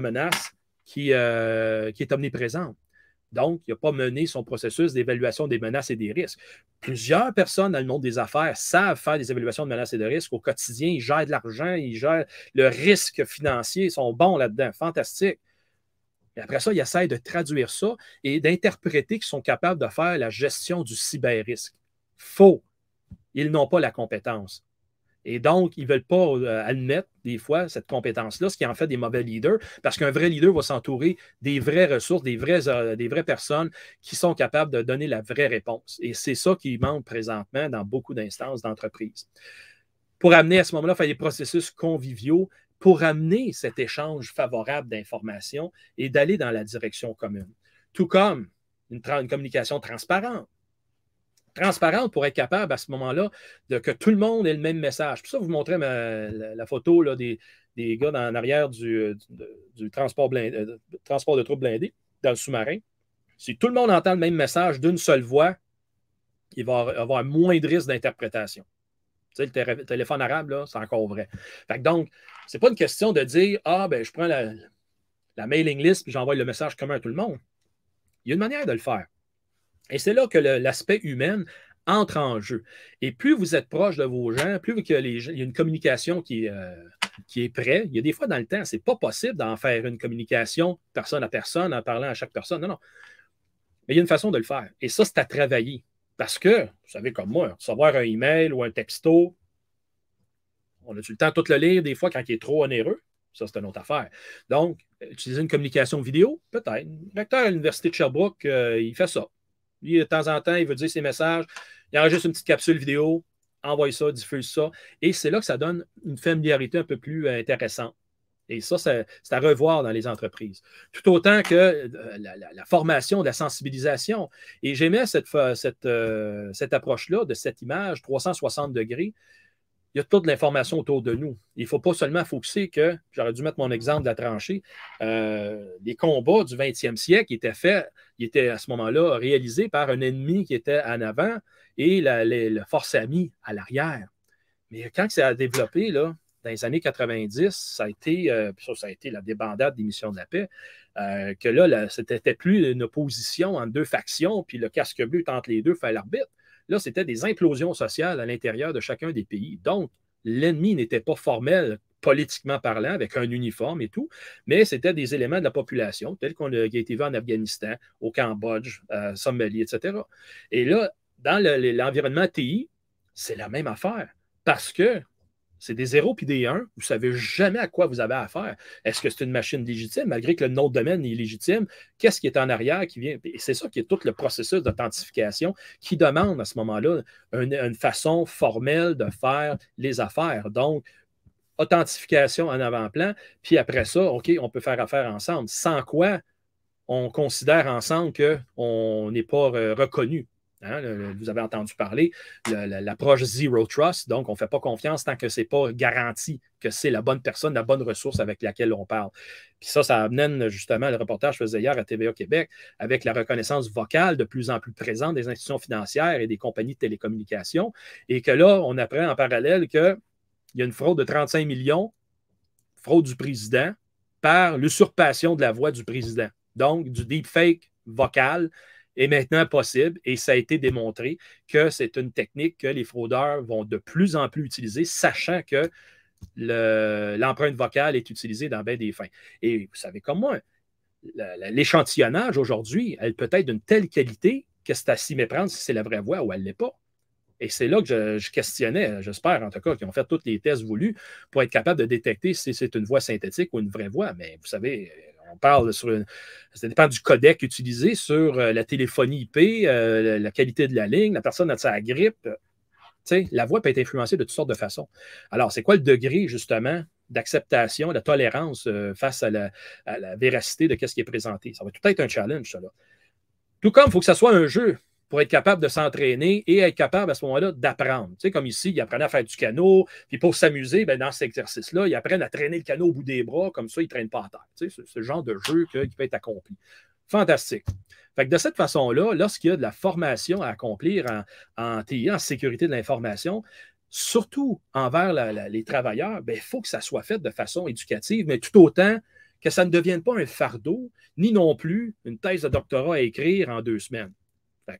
A: menace euh, qui est omniprésente. Donc, il n'a pas mené son processus d'évaluation des menaces et des risques. Plusieurs personnes dans le monde des affaires savent faire des évaluations de menaces et de risques au quotidien. Ils gèrent de l'argent, ils gèrent le risque financier, ils sont bons là-dedans, fantastique. après ça, ils essayent de traduire ça et d'interpréter qu'ils sont capables de faire la gestion du cyber-risque. Faux. Ils n'ont pas la compétence. Et donc, ils ne veulent pas euh, admettre des fois cette compétence-là, ce qui en fait des mauvais leaders, parce qu'un vrai leader va s'entourer des vraies ressources, des vraies, euh, des vraies personnes qui sont capables de donner la vraie réponse. Et c'est ça qui manque présentement dans beaucoup d'instances d'entreprise. Pour amener à ce moment-là, faire des processus conviviaux, pour amener cet échange favorable d'informations et d'aller dans la direction commune. Tout comme une communication transparente transparente pour être capable à ce moment-là de que tout le monde ait le même message. Pour ça, vous montrez la, photo des, gars dans, en arrière du, euh, transport, de troupes blindées dans le sous-marin. Si tout le monde entend le même message d'une seule voix, il va avoir moins de risques d'interprétation. Tu sais, le téléphone arabe, c'est encore vrai. Fait donc, c'est pas une question de dire Ah, ben, je prends la, la mailing list et j'envoie le message commun à tout le monde. Il y a une manière de le faire. Et c'est là que l'aspect humain entre en jeu. Et plus vous êtes proche de vos gens, plus il y a une communication qui est, euh, qui est prête. Il y a des fois dans le temps, c'est pas possible d'en faire une communication personne à personne en parlant à chaque personne. Non, non. Mais il y a une façon de le faire. Et ça, c'est à travailler. Parce que, vous savez comme moi, savoir un email ou un texto, on a-tu le temps de tout le lire des fois quand il est trop onéreux? Ça, c'est une autre affaire. Donc, utiliser une communication vidéo, peut-être. Le recteur à l'Université de Sherbrooke, euh, il fait ça. Lui, de temps en temps, il veut dire ses messages. Il enregistre une petite capsule vidéo, envoie ça, diffuse ça. Et c'est là que ça donne une familiarité un peu plus euh, intéressante. Et ça, c'est à revoir dans les entreprises. Tout autant que euh, la, formation, la sensibilisation. Et j'aimais cette, euh, cette approche-là de cette image 360 degrés il y a toute l'information autour de nous. Il ne faut pas seulement focuser que, j'aurais dû mettre mon exemple de la tranchée, euh, les combats du 20e siècle étaient faits, ils étaient à ce moment-là réalisés par un ennemi qui était en avant et la, force amie à l'arrière. Mais quand ça a développé, là, dans les années 90, ça a été, euh, ça, a été la débandade des missions de la paix, euh, que là, ce n'était plus une opposition entre deux factions, puis le casque bleu entre les deux fait l'arbitre. Là, c'était des implosions sociales à l'intérieur de chacun des pays. Donc, l'ennemi n'était pas formel politiquement parlant, avec un uniforme et tout, mais c'était des éléments de la population, tels qu'on a été vu en Afghanistan, au Cambodge, à euh, Somalie, etc. Et là, dans l'environnement TI, c'est la même affaire, parce que c'est des zéros puis des 1. Vous ne savez jamais à quoi vous avez affaire. Est-ce que c'est une machine légitime, malgré que le nom de domaine est légitime? Qu'est-ce qui est en arrière qui vient? Et c'est ça qui est tout le processus d'authentification qui demande à ce moment-là une, une, façon formelle de faire les affaires. Donc, authentification en avant-plan, puis après ça, OK, on peut faire affaire ensemble. Sans quoi on considère ensemble qu'on n'est pas reconnu Hein, vous avez entendu parler, l'approche Zero Trust, donc on ne fait pas confiance tant que ce n'est pas garanti que c'est la bonne personne, la bonne ressource avec laquelle on parle. Puis ça, ça amène justement le reportage que je faisais hier à TVA Québec avec la reconnaissance vocale de plus en plus présente des institutions financières et des compagnies de télécommunications. Et que là, on apprend en parallèle qu'il y a une fraude de 35 millions, fraude du président, par l'usurpation de la voix du président, donc du deepfake vocal est maintenant possible et ça a été démontré que c'est une technique que les fraudeurs vont de plus en plus utiliser, sachant que l'empreinte vocale est utilisée dans bien des fins. Et vous savez comme moi, l'échantillonnage aujourd'hui, elle peut être d'une telle qualité que c'est à s'y méprendre si c'est la vraie voix ou elle ne l'est pas. Et c'est là que je, questionnais, j'espère en tout cas, qu'ils ont fait tous les tests voulus pour être capable de détecter si c'est une voix synthétique ou une vraie voix. Mais vous savez, on parle sur une, ça dépend du codec utilisé sur euh, la téléphonie IP, euh, la qualité de la ligne, la personne a de sa grippe. la voix peut être influencée de toutes sortes de façons. Alors, c'est quoi le degré, justement, d'acceptation, de tolérance euh, face à la, véracité de ce qui est présenté? Ça va tout être un challenge, ça. Tout comme il faut que ça soit un jeu pour être capable de s'entraîner et être capable à ce moment-là d'apprendre. Tu comme ici, ils apprennent à faire du canot, puis pour s'amuser, ben, dans cet exercice-là, ils apprennent à traîner le canot au bout des bras, comme ça, ils ne traînent pas à terre. C'est sais, ce, genre de jeu qui peut être accompli. Fantastique. Fait que de cette façon-là, lorsqu'il y a de la formation à accomplir en, TI, en sécurité de l'information, surtout envers les travailleurs, il ben, faut que ça soit fait de façon éducative, mais tout autant que ça ne devienne pas un fardeau, ni non plus une thèse de doctorat à écrire en deux semaines.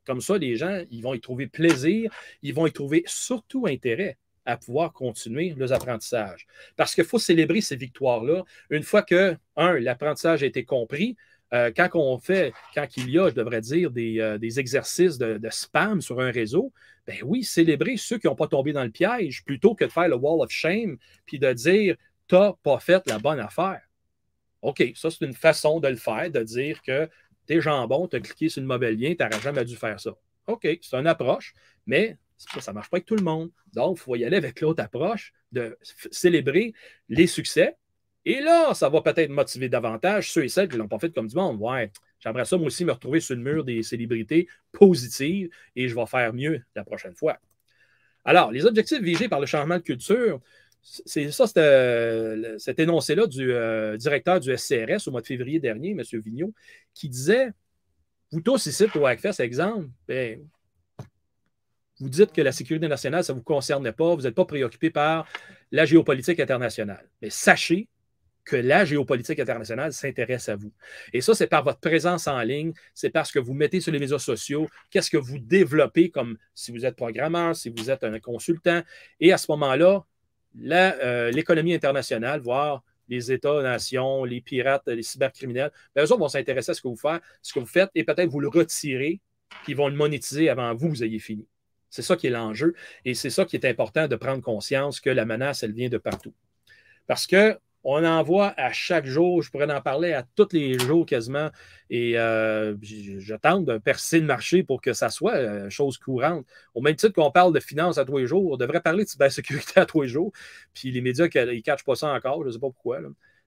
A: Comme ça, les gens, ils vont y trouver plaisir, ils vont y trouver surtout intérêt à pouvoir continuer leurs apprentissages. Parce qu'il faut célébrer ces victoires-là. Une fois que, un, l'apprentissage a été compris, euh, quand on fait, quand il y a, je devrais dire, des, euh, exercices de, spam sur un réseau, ben oui, célébrer ceux qui n'ont pas tombé dans le piège plutôt que de faire le wall of shame puis de dire t'as pas fait la bonne affaire. OK, ça c'est une façon de le faire, de dire que t'es jambon, t'as cliqué sur le mauvais lien, t'aurais jamais dû faire ça. OK, c'est une approche, mais ça ne marche pas avec tout le monde. Donc, il faut y aller avec l'autre approche de célébrer les succès. Et là, ça va peut-être motiver davantage ceux et celles qui ne l'ont pas fait comme du monde. Ouais, j'aimerais ça, moi aussi, me retrouver sur le mur des célébrités positives et je vais faire mieux la prochaine fois. Alors, les objectifs visés par le changement de culture, c'est ça, euh, cet énoncé-là du euh, directeur du SCRS au mois de février dernier, M. Vigneault, qui disait Vous tous ici, pour cet exemple, ben, vous dites que la sécurité nationale, ça ne vous concerne pas, vous n'êtes pas préoccupé par la géopolitique internationale. Mais sachez que la géopolitique internationale s'intéresse à vous. Et ça, c'est par votre présence en ligne, c'est parce que vous mettez sur les réseaux sociaux, qu'est-ce que vous développez comme si vous êtes programmeur, si vous êtes un consultant. Et à ce moment-là, euh, l'économie internationale, voire les États-nations, les pirates, les cybercriminels, bien, eux autres vont s'intéresser à ce que vous faites, ce que vous faites, et peut-être vous le retirez puis ils vont le monétiser avant vous, vous ayez fini. C'est ça qui est l'enjeu, et c'est ça qui est important de prendre conscience que la menace, elle vient de partout. Parce que on en voit à chaque jour. Je pourrais en parler à tous les jours quasiment. Et euh, j'attends je tente de percer le marché pour que ça soit une euh, chose courante. Au même titre qu'on parle de finances à tous les jours, on devrait parler de cybersécurité à tous les jours. Puis les médias, ils ne cachent pas ça encore. Je ne sais pas pourquoi.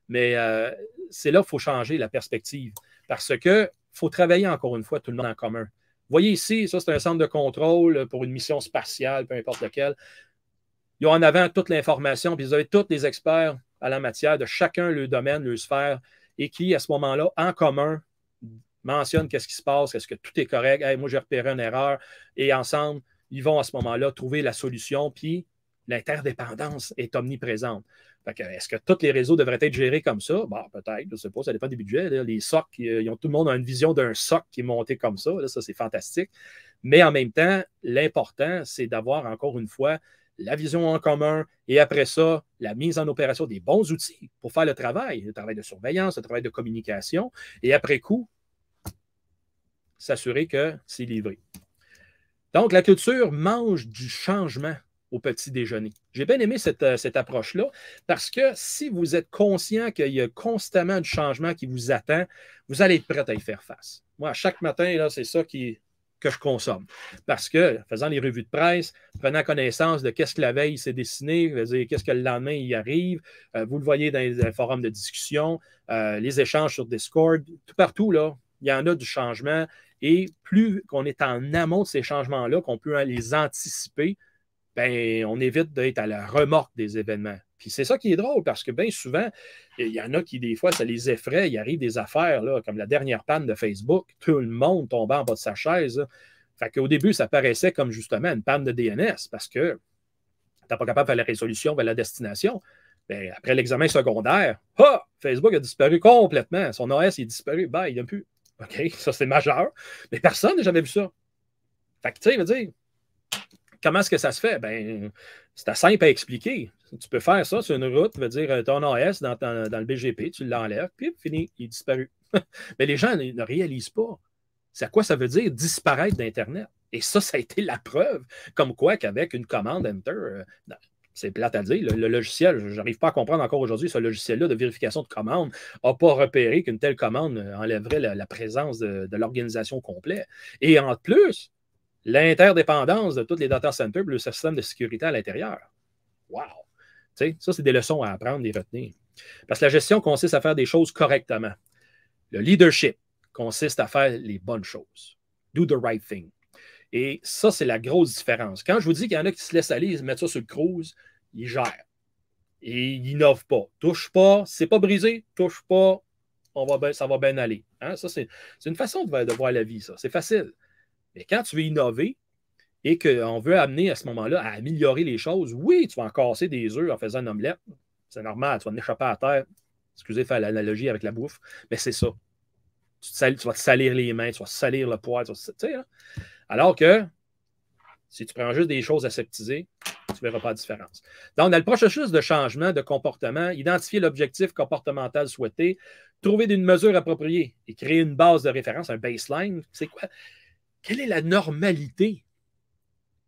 A: Mais euh, c'est là qu'il faut changer la perspective. Parce que faut travailler encore une fois tout le monde en commun. Voyez ici, ça c'est un centre de contrôle pour une mission spatiale, peu importe laquelle. Ils ont en avant toute l'information, puis ils ont tous les experts à la matière de chacun le domaine, le sphère, et qui, à ce moment-là, en commun, mentionne qu'est-ce qui se passe, est-ce que tout est correct, moi j'ai repéré une erreur, et ensemble, ils vont à ce moment-là trouver la solution, puis l'interdépendance est omniprésente. est-ce que tous les réseaux devraient être gérés comme ça? peut-être, je ne sais pas, ça dépend du budget. Les SOC, euh, ils ont, tout le monde a une vision d'un SOC qui est monté comme ça, ça c'est fantastique. Mais en même temps, l'important, c'est d'avoir encore une fois la vision en commun et après ça, la mise en opération des bons outils pour faire le travail, le travail de surveillance, le travail de communication, et après coup, s'assurer que c'est livré. Donc, la culture mange du changement au petit déjeuner. J'ai bien aimé cette, euh, approche-là parce que si vous êtes conscient qu'il y a constamment du changement qui vous attend, vous allez être prêt à y faire face. Moi, chaque matin, c'est ça qui que je consomme. Parce que, faisant les revues de presse, prenant connaissance de qu'est-ce que la veille s'est dessiné, qu'est-ce que le lendemain y arrive, euh, vous le voyez dans les euh, forums de discussion, euh, les échanges sur Discord, tout partout, là, il y en a du changement. Et plus qu'on est en amont de ces changements-là, qu'on peut les anticiper, ben, on évite d'être à la remorque des événements. Puis c'est ça qui est drôle, parce que bien souvent, il y en a qui, des fois, ça les effraie. Il arrive des affaires, là, comme la dernière panne de Facebook, tout le monde tombant en bas de sa chaise. Fait qu'au début, ça paraissait comme justement une panne de DNS, parce que tu n'es pas capable de faire la résolution vers la destination. Mais ben, après l'examen secondaire, ah! Facebook a disparu complètement. Son OS est disparu. Ben, il n'y a plus. OK, ça c'est majeur. Mais personne n'a jamais vu ça. Fait que tu sais, dire, comment est-ce que ça se fait? Ben, c'est simple à expliquer. Tu peux faire ça sur une route, veux dire euh, ton AS dans, le BGP, tu l'enlèves, puis fini, il est [LAUGHS] Mais les gens ne, réalisent pas. C'est à quoi ça veut dire disparaître d'Internet. Et ça, ça a été la preuve, comme quoi qu'avec une commande Enter, euh, ben, c'est plate à dire, le, logiciel, je n'arrive pas à comprendre encore aujourd'hui, ce logiciel-là de vérification de commande n'a pas repéré qu'une telle commande enlèverait la, présence de, de l'organisation complète. Et en plus, l'interdépendance de tous les data centers et le système de sécurité à l'intérieur. Wow! ça, c'est des leçons à apprendre et retenir. Parce que la gestion consiste à faire des choses correctement. Le leadership consiste à faire les bonnes choses. Do the right thing. Et ça, c'est la grosse différence. Quand je vous dis qu'il y en a qui se laissent aller, ils mettent ça sur le cruise, ils gèrent. Et ils n'innovent pas. Touche pas, c'est pas brisé, touche pas, ben, ça va bien aller. Hein? Ça, c'est une façon de, de voir la vie, ça. C'est facile. Mais quand tu veux innover, et qu'on veut amener à ce moment-là à améliorer les choses, oui, tu vas en casser des œufs en faisant une omelette. C'est normal, tu vas en échapper à terre. Excusez faire l'analogie avec la bouffe, mais c'est ça. Tu, vas te salir les mains, tu vas salir le poids. Tu vas hein. Alors que si tu prends juste des choses aseptisées, tu ne verras pas la différence. Donc, dans le processus de changement de comportement, identifier l'objectif comportemental souhaité, trouver une mesure appropriée et créer une base de référence, un baseline. C'est quoi? Quelle est la normalité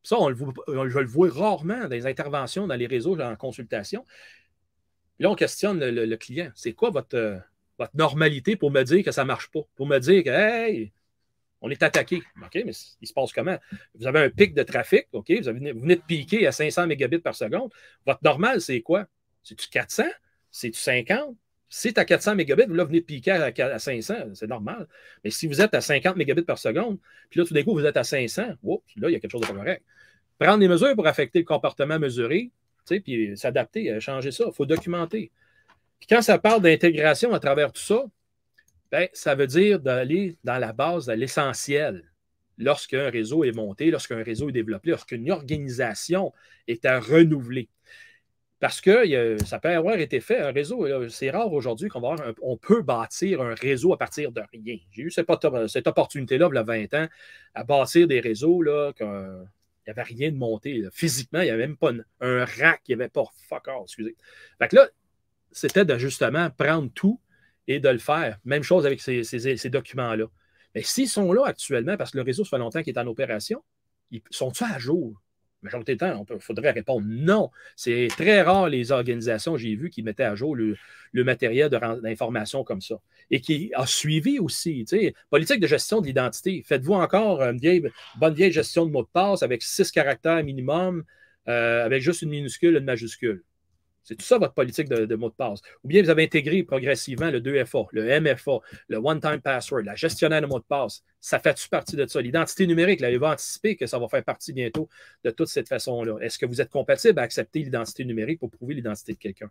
A: ça, on le euh, je le vois rarement dans les interventions, dans les réseaux, en consultation. là, on questionne le, client. C'est quoi votre, euh, votre normalité pour me dire que ça ne marche pas? Pour me dire on est attaqué. OK, mais il se passe comment? Vous avez un pic de trafic, OK, vous, avez, vous venez de piquer à 500 mégabits par seconde. Votre normal, c'est quoi? C'est-tu 400? C'est-tu 50? Si c'est à 400 mégabits, là, vous venez piquer à, 500, c'est normal. Mais si vous êtes à 50 mégabits par seconde, puis là, tout d'un coup, vous êtes à 500, là, il y a quelque chose de pas correct. Prendre des mesures pour affecter le comportement mesuré, puis s'adapter, euh, changer ça, il faut documenter. quand ça parle d'intégration à travers tout ça, ben, ça veut dire d'aller dans la base de l'essentiel. Lorsqu'un réseau est monté, lorsqu'un réseau est développé, lorsqu'une organisation est à renouveler. Parce que ça peut avoir été fait, un réseau. C'est rare aujourd'hui qu'on on peut bâtir un réseau à partir de rien. J'ai eu cette, cette opportunité-là, il y a 20 ans, à bâtir des réseaux là, il n'y avait rien de monté. Physiquement, il n'y avait même pas un rack. Il n'y avait pas fuck off, excusez. Fait que là, c'était de justement prendre tout et de le faire. Même chose avec ces, ces documents-là. Mais s'ils sont là actuellement, parce que le réseau, ça fait longtemps qu'il est en opération, ils sont-ils à jour? majorité du temps, il faudrait répondre non. C'est très rare les organisations, j'ai vu, qui mettaient à jour le, matériel d'information comme ça. Et qui a suivi aussi, tu sais, politique de gestion de l'identité. Faites-vous encore une bonne vieille gestion de mots de passe avec six caractères minimum, euh, avec juste une minuscule, et une majuscule. C'est tout ça votre politique de, mot de passe. Ou bien vous avez intégré progressivement le 2FA, le MFA, le One-Time Password, la gestionnaire de mot de passe. Ça fait-tu partie de ça? L'identité numérique, lavez va anticipé que ça va faire partie bientôt de toute cette façon-là? Est-ce que vous êtes compatible à accepter l'identité numérique pour prouver l'identité de quelqu'un?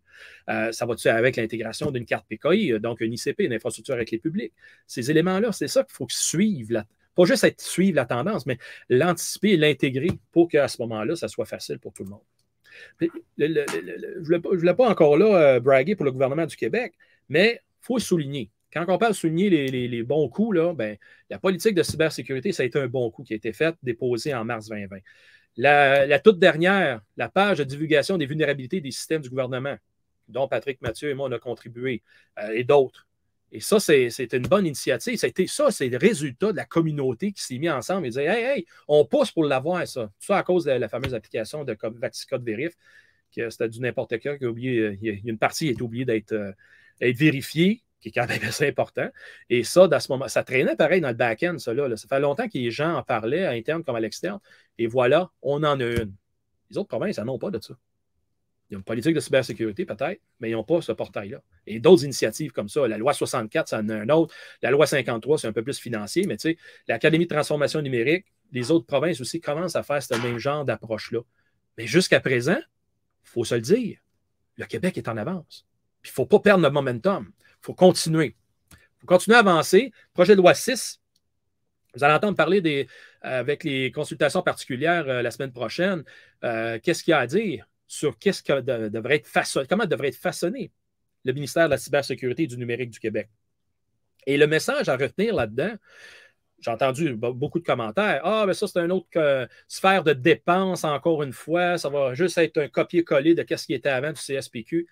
A: Euh, ça va-tu avec l'intégration d'une carte PKI, euh, donc une ICP, une infrastructure avec les publics? Ces éléments-là, c'est ça qu'il faut suivre la, pas juste suivre la tendance, mais l'anticiper l'intégrer pour qu'à ce moment-là, ça soit facile pour tout le monde je ne voulais pas encore là euh, braguer pour le gouvernement du Québec, mais il faut souligner. Quand on parle de souligner les, bons coups, là, ben, la politique de cybersécurité, ça a été un bon coup qui a été fait, déposé en mars 2020. La, toute dernière, la page de divulgation des vulnérabilités des systèmes du gouvernement, dont Patrick Mathieu et moi, on a contribué, euh, et d'autres. Et ça, c'est une bonne initiative. ça, c'est le résultat de la communauté qui s'est mise ensemble et dit Hey, hey, on pousse pour l'avoir, ça. Tout ça à cause de la fameuse application de de Vérif, que c'était du n'importe quoi, qui a oublié, euh, une partie qui est oubliée d'être euh, vérifiée, qui est quand même [LAUGHS] assez important. Et ça, dans ce moment, ça traînait pareil dans le back-end, ça Ça fait longtemps que les gens en parlaient, à interne comme à l'externe. Et voilà, on en a une. Les autres provinces n'en ont pas de ça y a une politique de cybersécurité, peut-être, mais ils n'ont pas ce portail-là. Et d'autres initiatives comme ça. La loi 64, ça en a un autre. La loi 53, c'est un peu plus financier, mais tu sais, l'Académie de transformation numérique, les autres provinces aussi commencent à faire ce même genre d'approche-là. Mais jusqu'à présent, il faut se le dire, le Québec est en avance. Il ne faut pas perdre le momentum. Il faut continuer. Il faut continuer à avancer. Projet de loi 6, vous allez entendre parler des, avec les consultations particulières euh, la semaine prochaine. Euh, qu'est-ce qu'il y a à dire? sur qu'est-ce que devrait être façonné, comment devrait être façonné le ministère de la Cybersécurité et du Numérique du Québec. Et le message à retenir là-dedans, j'ai entendu beaucoup de commentaires. Ah, mais ben ça, c'est une autre euh, sphère de dépenses, encore une fois. Ça va juste être un copier-coller de ce qui était avant du CSPQ.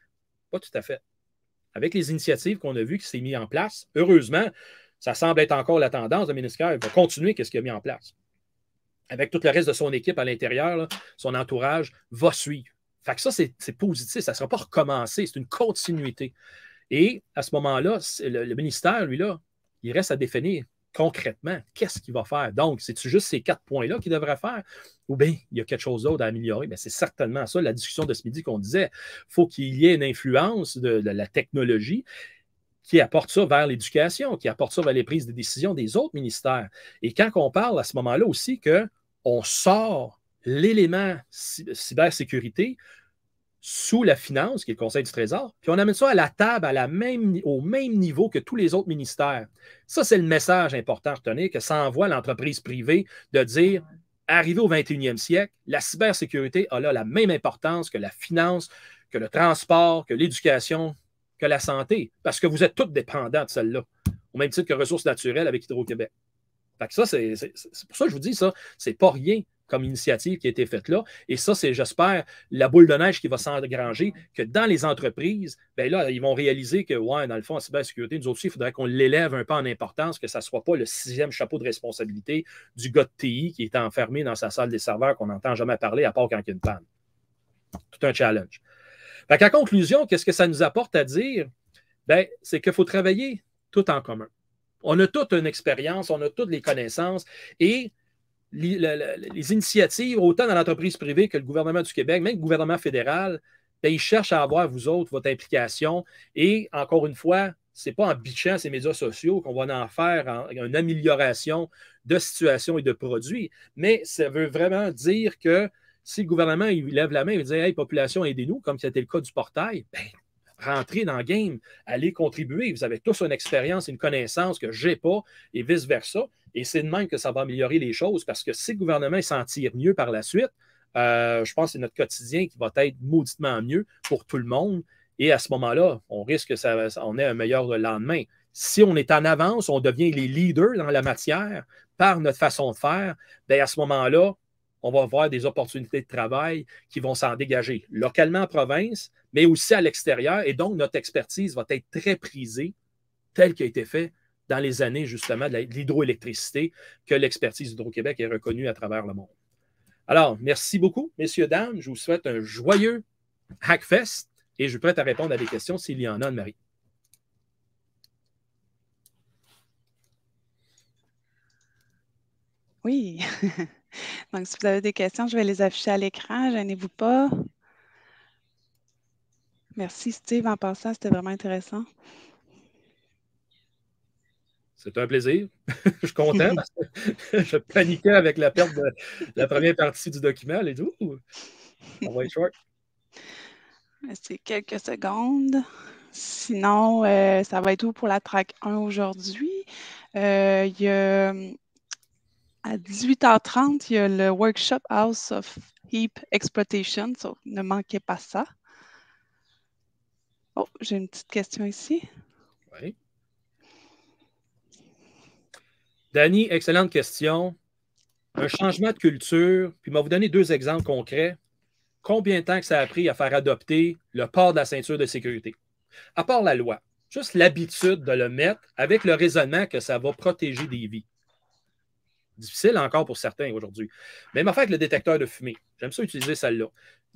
A: Pas tout à fait. Avec les initiatives qu'on a vues qui s'est mis en place, heureusement, ça semble être encore la tendance. Le ministère va continuer qu'est-ce qu'il a mis en place. Avec tout le reste de son équipe à l'intérieur, son entourage va suivre. Fait que ça, c'est positif, ça ne sera pas recommencé, c'est une continuité. Et à ce moment-là, le, ministère, lui-là, il reste à définir concrètement qu'est-ce qu'il va faire. Donc, c'est-tu juste ces quatre points-là qu'il devrait faire ou bien il y a quelque chose d'autre à améliorer? Mais c'est certainement ça, la discussion de ce midi qu'on disait. Faut qu'il y ait une influence de, la technologie qui apporte ça vers l'éducation, qui apporte ça vers les prises de décision des autres ministères. Et quand on parle à ce moment-là aussi qu'on sort l'élément cybersécurité sous la finance, qui est le Conseil du Trésor, puis on amène ça à la table à la même, au même niveau que tous les autres ministères. Ça, c'est le message important à retenir que ça envoie l'entreprise privée de dire arrivé au 21e siècle, la cybersécurité a là la même importance que la finance, que le transport, que l'éducation, que la santé, parce que vous êtes toutes dépendants de celle-là, au même titre que ressources naturelles avec Hydro-Québec. ça, c'est pour ça que je vous dis ça, c'est pas rien comme initiative qui a été faite là. Et ça, c'est, j'espère, la boule de neige qui va s'engranger, que dans les entreprises, bien là, ils vont réaliser que, ouais, dans le fond, en cybersécurité, nous aussi, il faudrait qu'on l'élève un peu en importance, que ça ne soit pas le sixième chapeau de responsabilité du gars de TI qui est enfermé dans sa salle des serveurs qu'on n'entend jamais parler, à part quand il y a une panne. Tout un challenge. Fait en conclusion, qu'est-ce que ça nous apporte à dire? Ben, c'est qu'il faut travailler tout en commun. On a toute une expérience, on a toutes les connaissances et les, initiatives, autant dans l'entreprise privée que le gouvernement du Québec, même le gouvernement fédéral, ben, ils cherchent à avoir, vous autres, votre implication. Et encore une fois, ce n'est pas en bichant ces médias sociaux qu'on va en faire une amélioration de situation et de produits, mais ça veut vraiment dire que si le gouvernement il lève la main et dit Hey, population, aidez-nous, comme c'était le cas du portail, bien, rentrez dans le game, allez contribuer. Vous avez tous une expérience, une connaissance que je n'ai pas et vice-versa. Et c'est de même que ça va améliorer les choses parce que si le gouvernement s'en tire mieux par la suite, euh, je pense que c'est notre quotidien qui va être mauditement mieux pour tout le monde. Et à ce moment-là, on risque qu'on ça, on ait un meilleur lendemain. Si on est en avance, on devient les leaders dans la matière par notre façon de faire, bien à ce moment-là, on va avoir des opportunités de travail qui vont s'en dégager localement en province, mais aussi à l'extérieur. Et donc, notre expertise va être très prisée, telle qu'elle a été faite dans les années justement de l'hydroélectricité que l'expertise d'Hydro-Québec est reconnue à travers le monde. Alors, merci beaucoup, messieurs, dames. Je vous souhaite un joyeux Hackfest et je suis prête à répondre à des questions s'il y en a, Anne-Marie.
B: Oui. [LAUGHS] Donc, si vous avez des questions, je vais les afficher à l'écran. Gênez-vous pas. Merci, Steve. En passant, c'était vraiment intéressant.
A: C'est un plaisir. je suis content parce que [LAUGHS] je paniquais avec la perte de la première partie du document. Allez, tout. on va être short.
B: C'est quelques secondes. Sinon, euh, ça va être tout pour la track 1 aujourd'hui. Euh, y a, à 18h30, il y a le workshop House of Heap Exploitation. donc ne manquez pas ça. Oh, j'ai une petite question ici.
A: Danny, excellente question. Un changement de culture, puis il m'a vous donner deux exemples concrets. Combien de temps que ça a pris à faire adopter le port de la ceinture de sécurité? À part la loi, juste l'habitude de le mettre avec le raisonnement que ça va protéger des vies. Difficile encore pour certains aujourd'hui. Même affaire avec le détecteur de fumée. J'aime ça utiliser celle-là.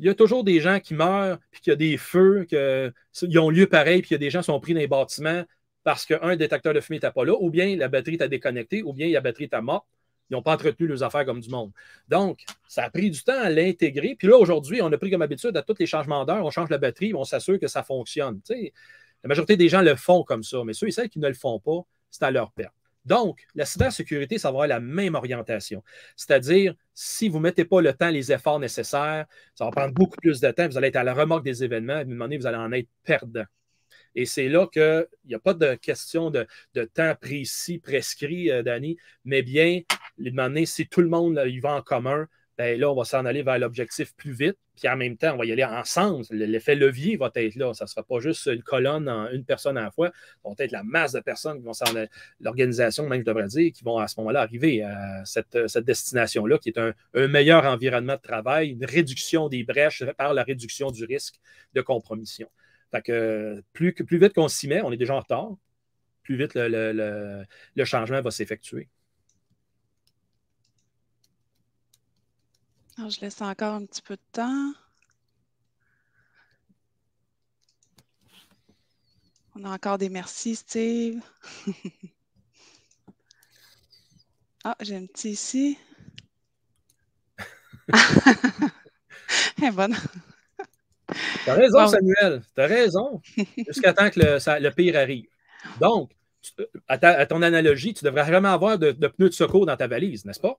A: Il y a toujours des gens qui meurent, puis qu'il y a des feux, qu'ils ont lieu pareil, puis il y a des gens qui sont pris dans les bâtiments parce qu'un détecteur de fumée n'était pas là, ou bien la batterie t'a déconnecté, ou bien la batterie t'a morte. Ils n'ont pas entretenu leurs affaires comme du monde. Donc, ça a pris du temps à l'intégrer. Puis là, aujourd'hui, on a pris comme habitude à tous les changements d'heure, on change la batterie, on s'assure que ça fonctionne. la majorité des gens le font comme ça, mais ceux et celles qui ne le font pas, c'est à leur perte. Donc, la cybersécurité, ça va avoir la même orientation. C'est-à-dire, si vous ne mettez pas le temps, les efforts nécessaires, ça va prendre beaucoup plus de temps, vous allez être à la remorque des événements, et vous allez en être perdant. Et c'est là qu'il n'y a pas de question de, temps précis, prescrit, euh, Dani, mais bien, les demander si tout le monde y va en commun, bien là, on va s'en aller vers l'objectif plus vite, puis en même temps, on va y aller ensemble. L'effet levier va être là. Ça ne sera pas juste une colonne, une personne à la fois. Ça va être la masse de personnes qui vont s'en aller, l'organisation, même je devrais dire, qui vont à ce moment-là arriver à cette, destination-là, qui est un, meilleur environnement de travail, une réduction des brèches par la réduction du risque de compromission que plus, vite qu'on s'y met, on est déjà en retard, plus vite le, changement va s'effectuer.
B: Ah, je laisse encore un petit peu de temps. On a encore des merci, Steve. [LAUGHS] ah, j'ai un petit ici. Eh [LAUGHS] [LAUGHS]
A: T'as raison, Samuel. T'as raison. Jusqu'à temps que le, pire arrive. Donc, à, ton analogie, tu devrais vraiment avoir de, pneus de secours dans ta valise, n'est-ce pas?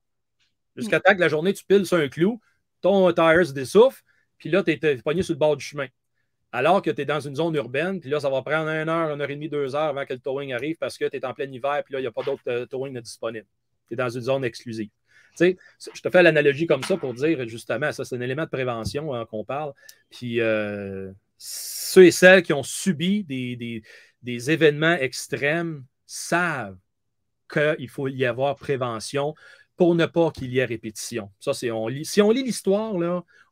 A: Jusqu'à temps que la journée, tu piles sur un clou, ton tire se dessouffle, puis là, tu es, pogné sur le bord du chemin. Alors que tu es dans une zone urbaine, puis là, ça va prendre une heure, une heure et demie, deux heures avant que le towing arrive parce que tu es en plein hiver, puis là, il n'y a pas d'autres euh, towing disponibles. Tu es dans une zone exclusive je te fais l'analogie comme ça pour dire justement, ça, c'est un élément de prévention hein, qu'on parle. Puis euh, ceux et celles qui ont subi des, des événements extrêmes savent qu'il faut y avoir prévention, pour ne pas qu'il y ait répétition. Ça, c'est on si on lit l'histoire,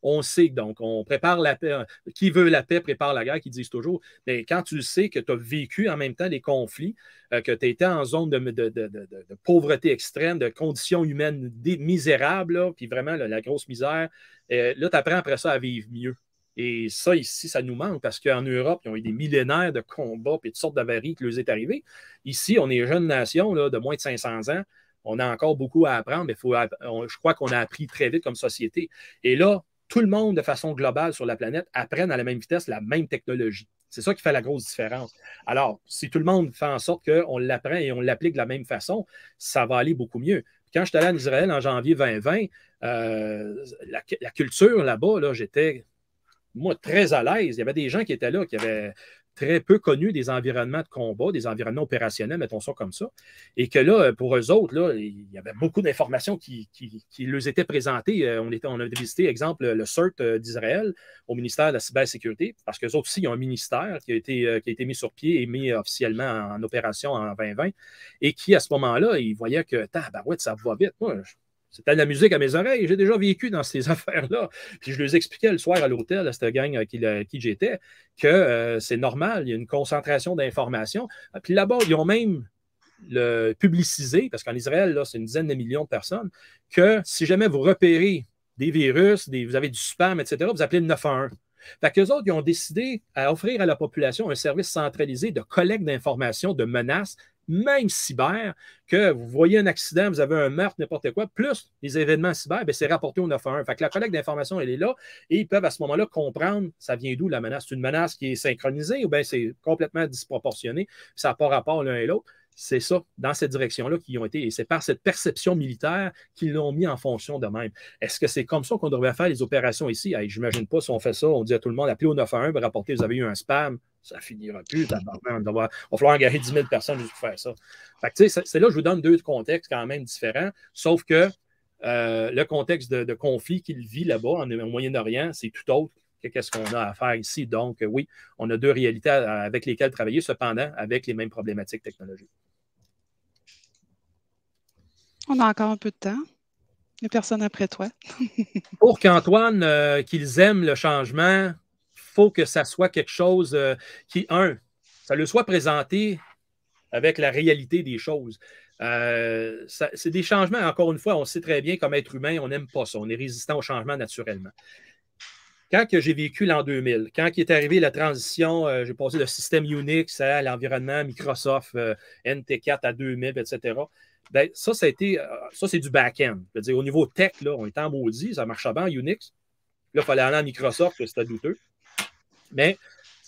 A: on sait donc on prépare la paix. Hein, qui veut la paix prépare la guerre, qui disent toujours. Mais quand tu sais que tu as vécu en même temps les conflits, euh, que tu étais en zone de, pauvreté extrême, de conditions humaines misérables, puis vraiment la grosse misère, euh, là, tu apprends après ça à vivre mieux. Et ça, ici, ça nous manque parce qu'en Europe, ils ont eu des millénaires de combats et de sortes d'avaries qui leur est arrivées. Ici, on est une jeune nation de moins de 500 ans on a encore beaucoup à apprendre, mais je crois qu'on a appris très vite comme société. Et là, tout le monde, de façon globale sur la planète, apprenne à la même vitesse la même technologie. C'est ça qui fait la grosse différence. Alors, si tout le monde fait en sorte qu'on l'apprend et on l'applique de la même façon, ça va aller beaucoup mieux. Quand je suis allé en Israël en janvier 2020, euh, la, la, culture là-bas, là, j'étais moi, très à l'aise. Il y avait des gens qui étaient là, qui avaient très peu connus des environnements de combat, des environnements opérationnels, mettons ça comme ça, et que là, pour eux autres, là, il y avait beaucoup d'informations qui, qui, leur étaient présentées. Euh, on, était, on a visité, exemple, le CERT euh, d'Israël au ministère de la cybersécurité, parce qu'eux autres aussi, ils ont un ministère qui a, été, euh, qui a été mis sur pied et mis officiellement en, opération en 2020, et qui, à ce moment-là, ils voyaient que, bah ça va vite. Moi, c'était de la musique à mes oreilles. J'ai déjà vécu dans ces [LAUGHS] affaires-là. Puis je les expliquais le soir à l'hôtel, à cette gang à euh, qui, qui j'étais, que euh, c'est normal, il y a une concentration d'informations. Ah, puis là-bas, ils ont même le publicisé, parce qu'en Israël, c'est une dizaine de millions de personnes, que si jamais vous repérez des virus, vous avez du spam, etc., vous appelez le 911. Fait qu'eux autres, ils ont décidé à offrir à la population un service centralisé de collecte d'informations, de menaces même cyber, que vous voyez un accident, vous avez un meurtre, n'importe quoi, plus les événements cyber, ben, c'est rapporté au 911. Fait que la collecte d'informations, elle est là et ils peuvent à ce moment-là comprendre ça vient d'où la menace. C'est une menace qui est synchronisée ou bien c'est complètement disproportionné, ça n'a pas rapport l'un et l'autre. C'est ça, dans cette direction-là qu'ils ont été. Et c'est par cette perception militaire qu'ils l'ont mis en fonction de même. Est-ce que c'est comme ça qu'on devrait faire les opérations ici? Je J'imagine pas si on fait ça, on dit à tout le monde, appelez au 911, rapportez, vous avez eu un spam. Ça finira plus. On va falloir engager 10 000 personnes juste pour faire ça. c'est là que je vous donne deux contextes quand même différents, sauf que euh, le contexte de, de conflit qu'il vit là-bas, au Moyen-Orient, c'est tout autre qu'est-ce qu'on a à faire ici. Donc, euh, oui, on a deux réalités avec lesquelles travailler, cependant, avec les mêmes problématiques technologiques.
B: On a encore un peu de temps. Les personne après toi. [LAUGHS]
A: Pour qu'Antoine, euh, qu'ils aiment le changement, faut que ça soit quelque chose euh, qui, un, ça le soit présenté avec la réalité des choses. c'est des changements, encore une fois, on sait très bien comme être humain, on n'aime pas ça. On est résistant au changement naturellement quand j'ai vécu l'an 2000, quand est arrivée la transition, euh, j'ai passé le système Unix à l'environnement Microsoft, euh, NT4 à 2000, etc. Ben, ça, euh, ça c'est du back-end. dire, au niveau tech, là, on était en maudit, ça marchait bien Unix. Là, il fallait aller à Microsoft, c'était douteux. Mais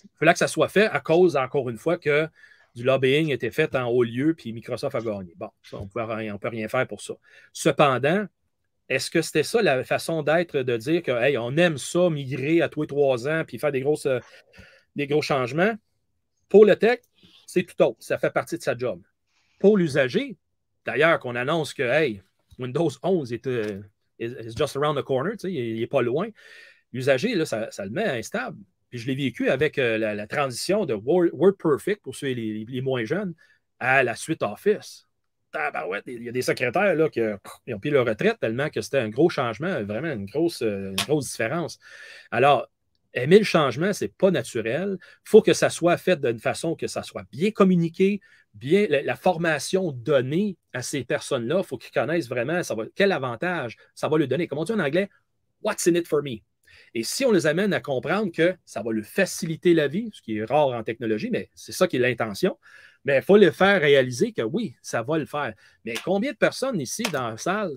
A: il fallait que ça soit fait à cause, encore une fois, que du lobbying était fait en haut lieu, puis Microsoft a gagné. Bon, on ne peut rien faire pour ça. Cependant, est-ce que c'était ça la façon d'être, de dire que on aime ça, migrer à tous les trois ans puis faire des, euh, des gros changements? Pour le tech, c'est tout autre. Ça fait partie de sa job. Pour l'usager, d'ailleurs, qu'on annonce que Windows 11 est euh, is just around the corner, il n'est pas loin. L'usager, ça, le met instable. Puis je l'ai vécu avec euh, la, transition de perfect » pour ceux les, les, moins jeunes, à la suite Office il y a des secrétaires là, qui ont pris leur retraite tellement que c'était un gros changement, vraiment une grosse, euh, grosse différence. Alors, aimer le changement, ce n'est pas naturel. Il faut que ça soit fait d'une façon que ça soit bien communiqué, bien la, formation donnée à ces personnes-là. Il faut qu'ils connaissent vraiment ça quel avantage ça va leur donner. Comme on dit en anglais, What's in it for me? Et si on les amène à comprendre que ça va leur faciliter la vie, ce qui est rare en technologie, mais c'est ça qui est l'intention, mais il faut le faire réaliser que oui, ça va le faire. Mais combien de personnes ici dans la salle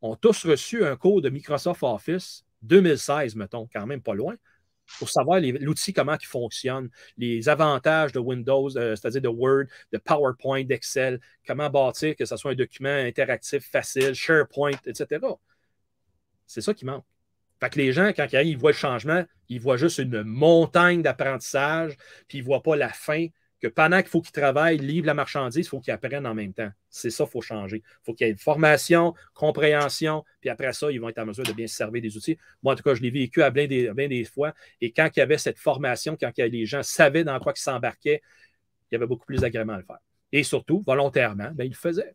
A: ont tous reçu un cours de Microsoft Office 2016, mettons, quand même pas loin, pour savoir l'outil, comment il fonctionne, les avantages de Windows, euh, c'est-à-dire de Word, de PowerPoint, d'Excel, comment bâtir que ce soit un document interactif facile, SharePoint, etc. C'est ça qui manque. Fait que les gens, quand ils voient le changement, ils voient juste une montagne d'apprentissage, puis ils ne voient pas la fin que pendant qu'il faut qu'ils travaillent, livre la marchandise, il faut qu'ils apprennent en même temps. C'est ça qu'il faut changer. il faut qu'il y ait une formation, compréhension, puis après ça, ils vont être en mesure de bien se servir des outils. Moi, en tout cas, je l'ai vécu à bien des, fois. Et quand il y avait cette formation, quand les gens savaient dans quoi ils s'embarquaient, il y avait beaucoup plus d'agrément à le faire. Et surtout, volontairement, bien, ils le faisaient.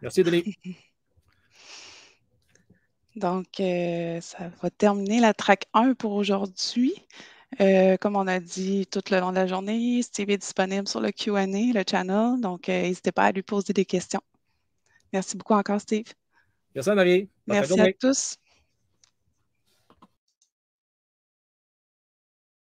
A: Merci, Denis. [LAUGHS]
B: Donc, euh, ça va terminer la track 1 pour aujourd'hui. Euh, comme on a dit tout le long de la journée, Steve est disponible sur le QA, le channel, donc euh, n'hésitez pas à lui poser des questions. Merci beaucoup encore, Steve.
A: Merci, Marie. Merci à
B: tous.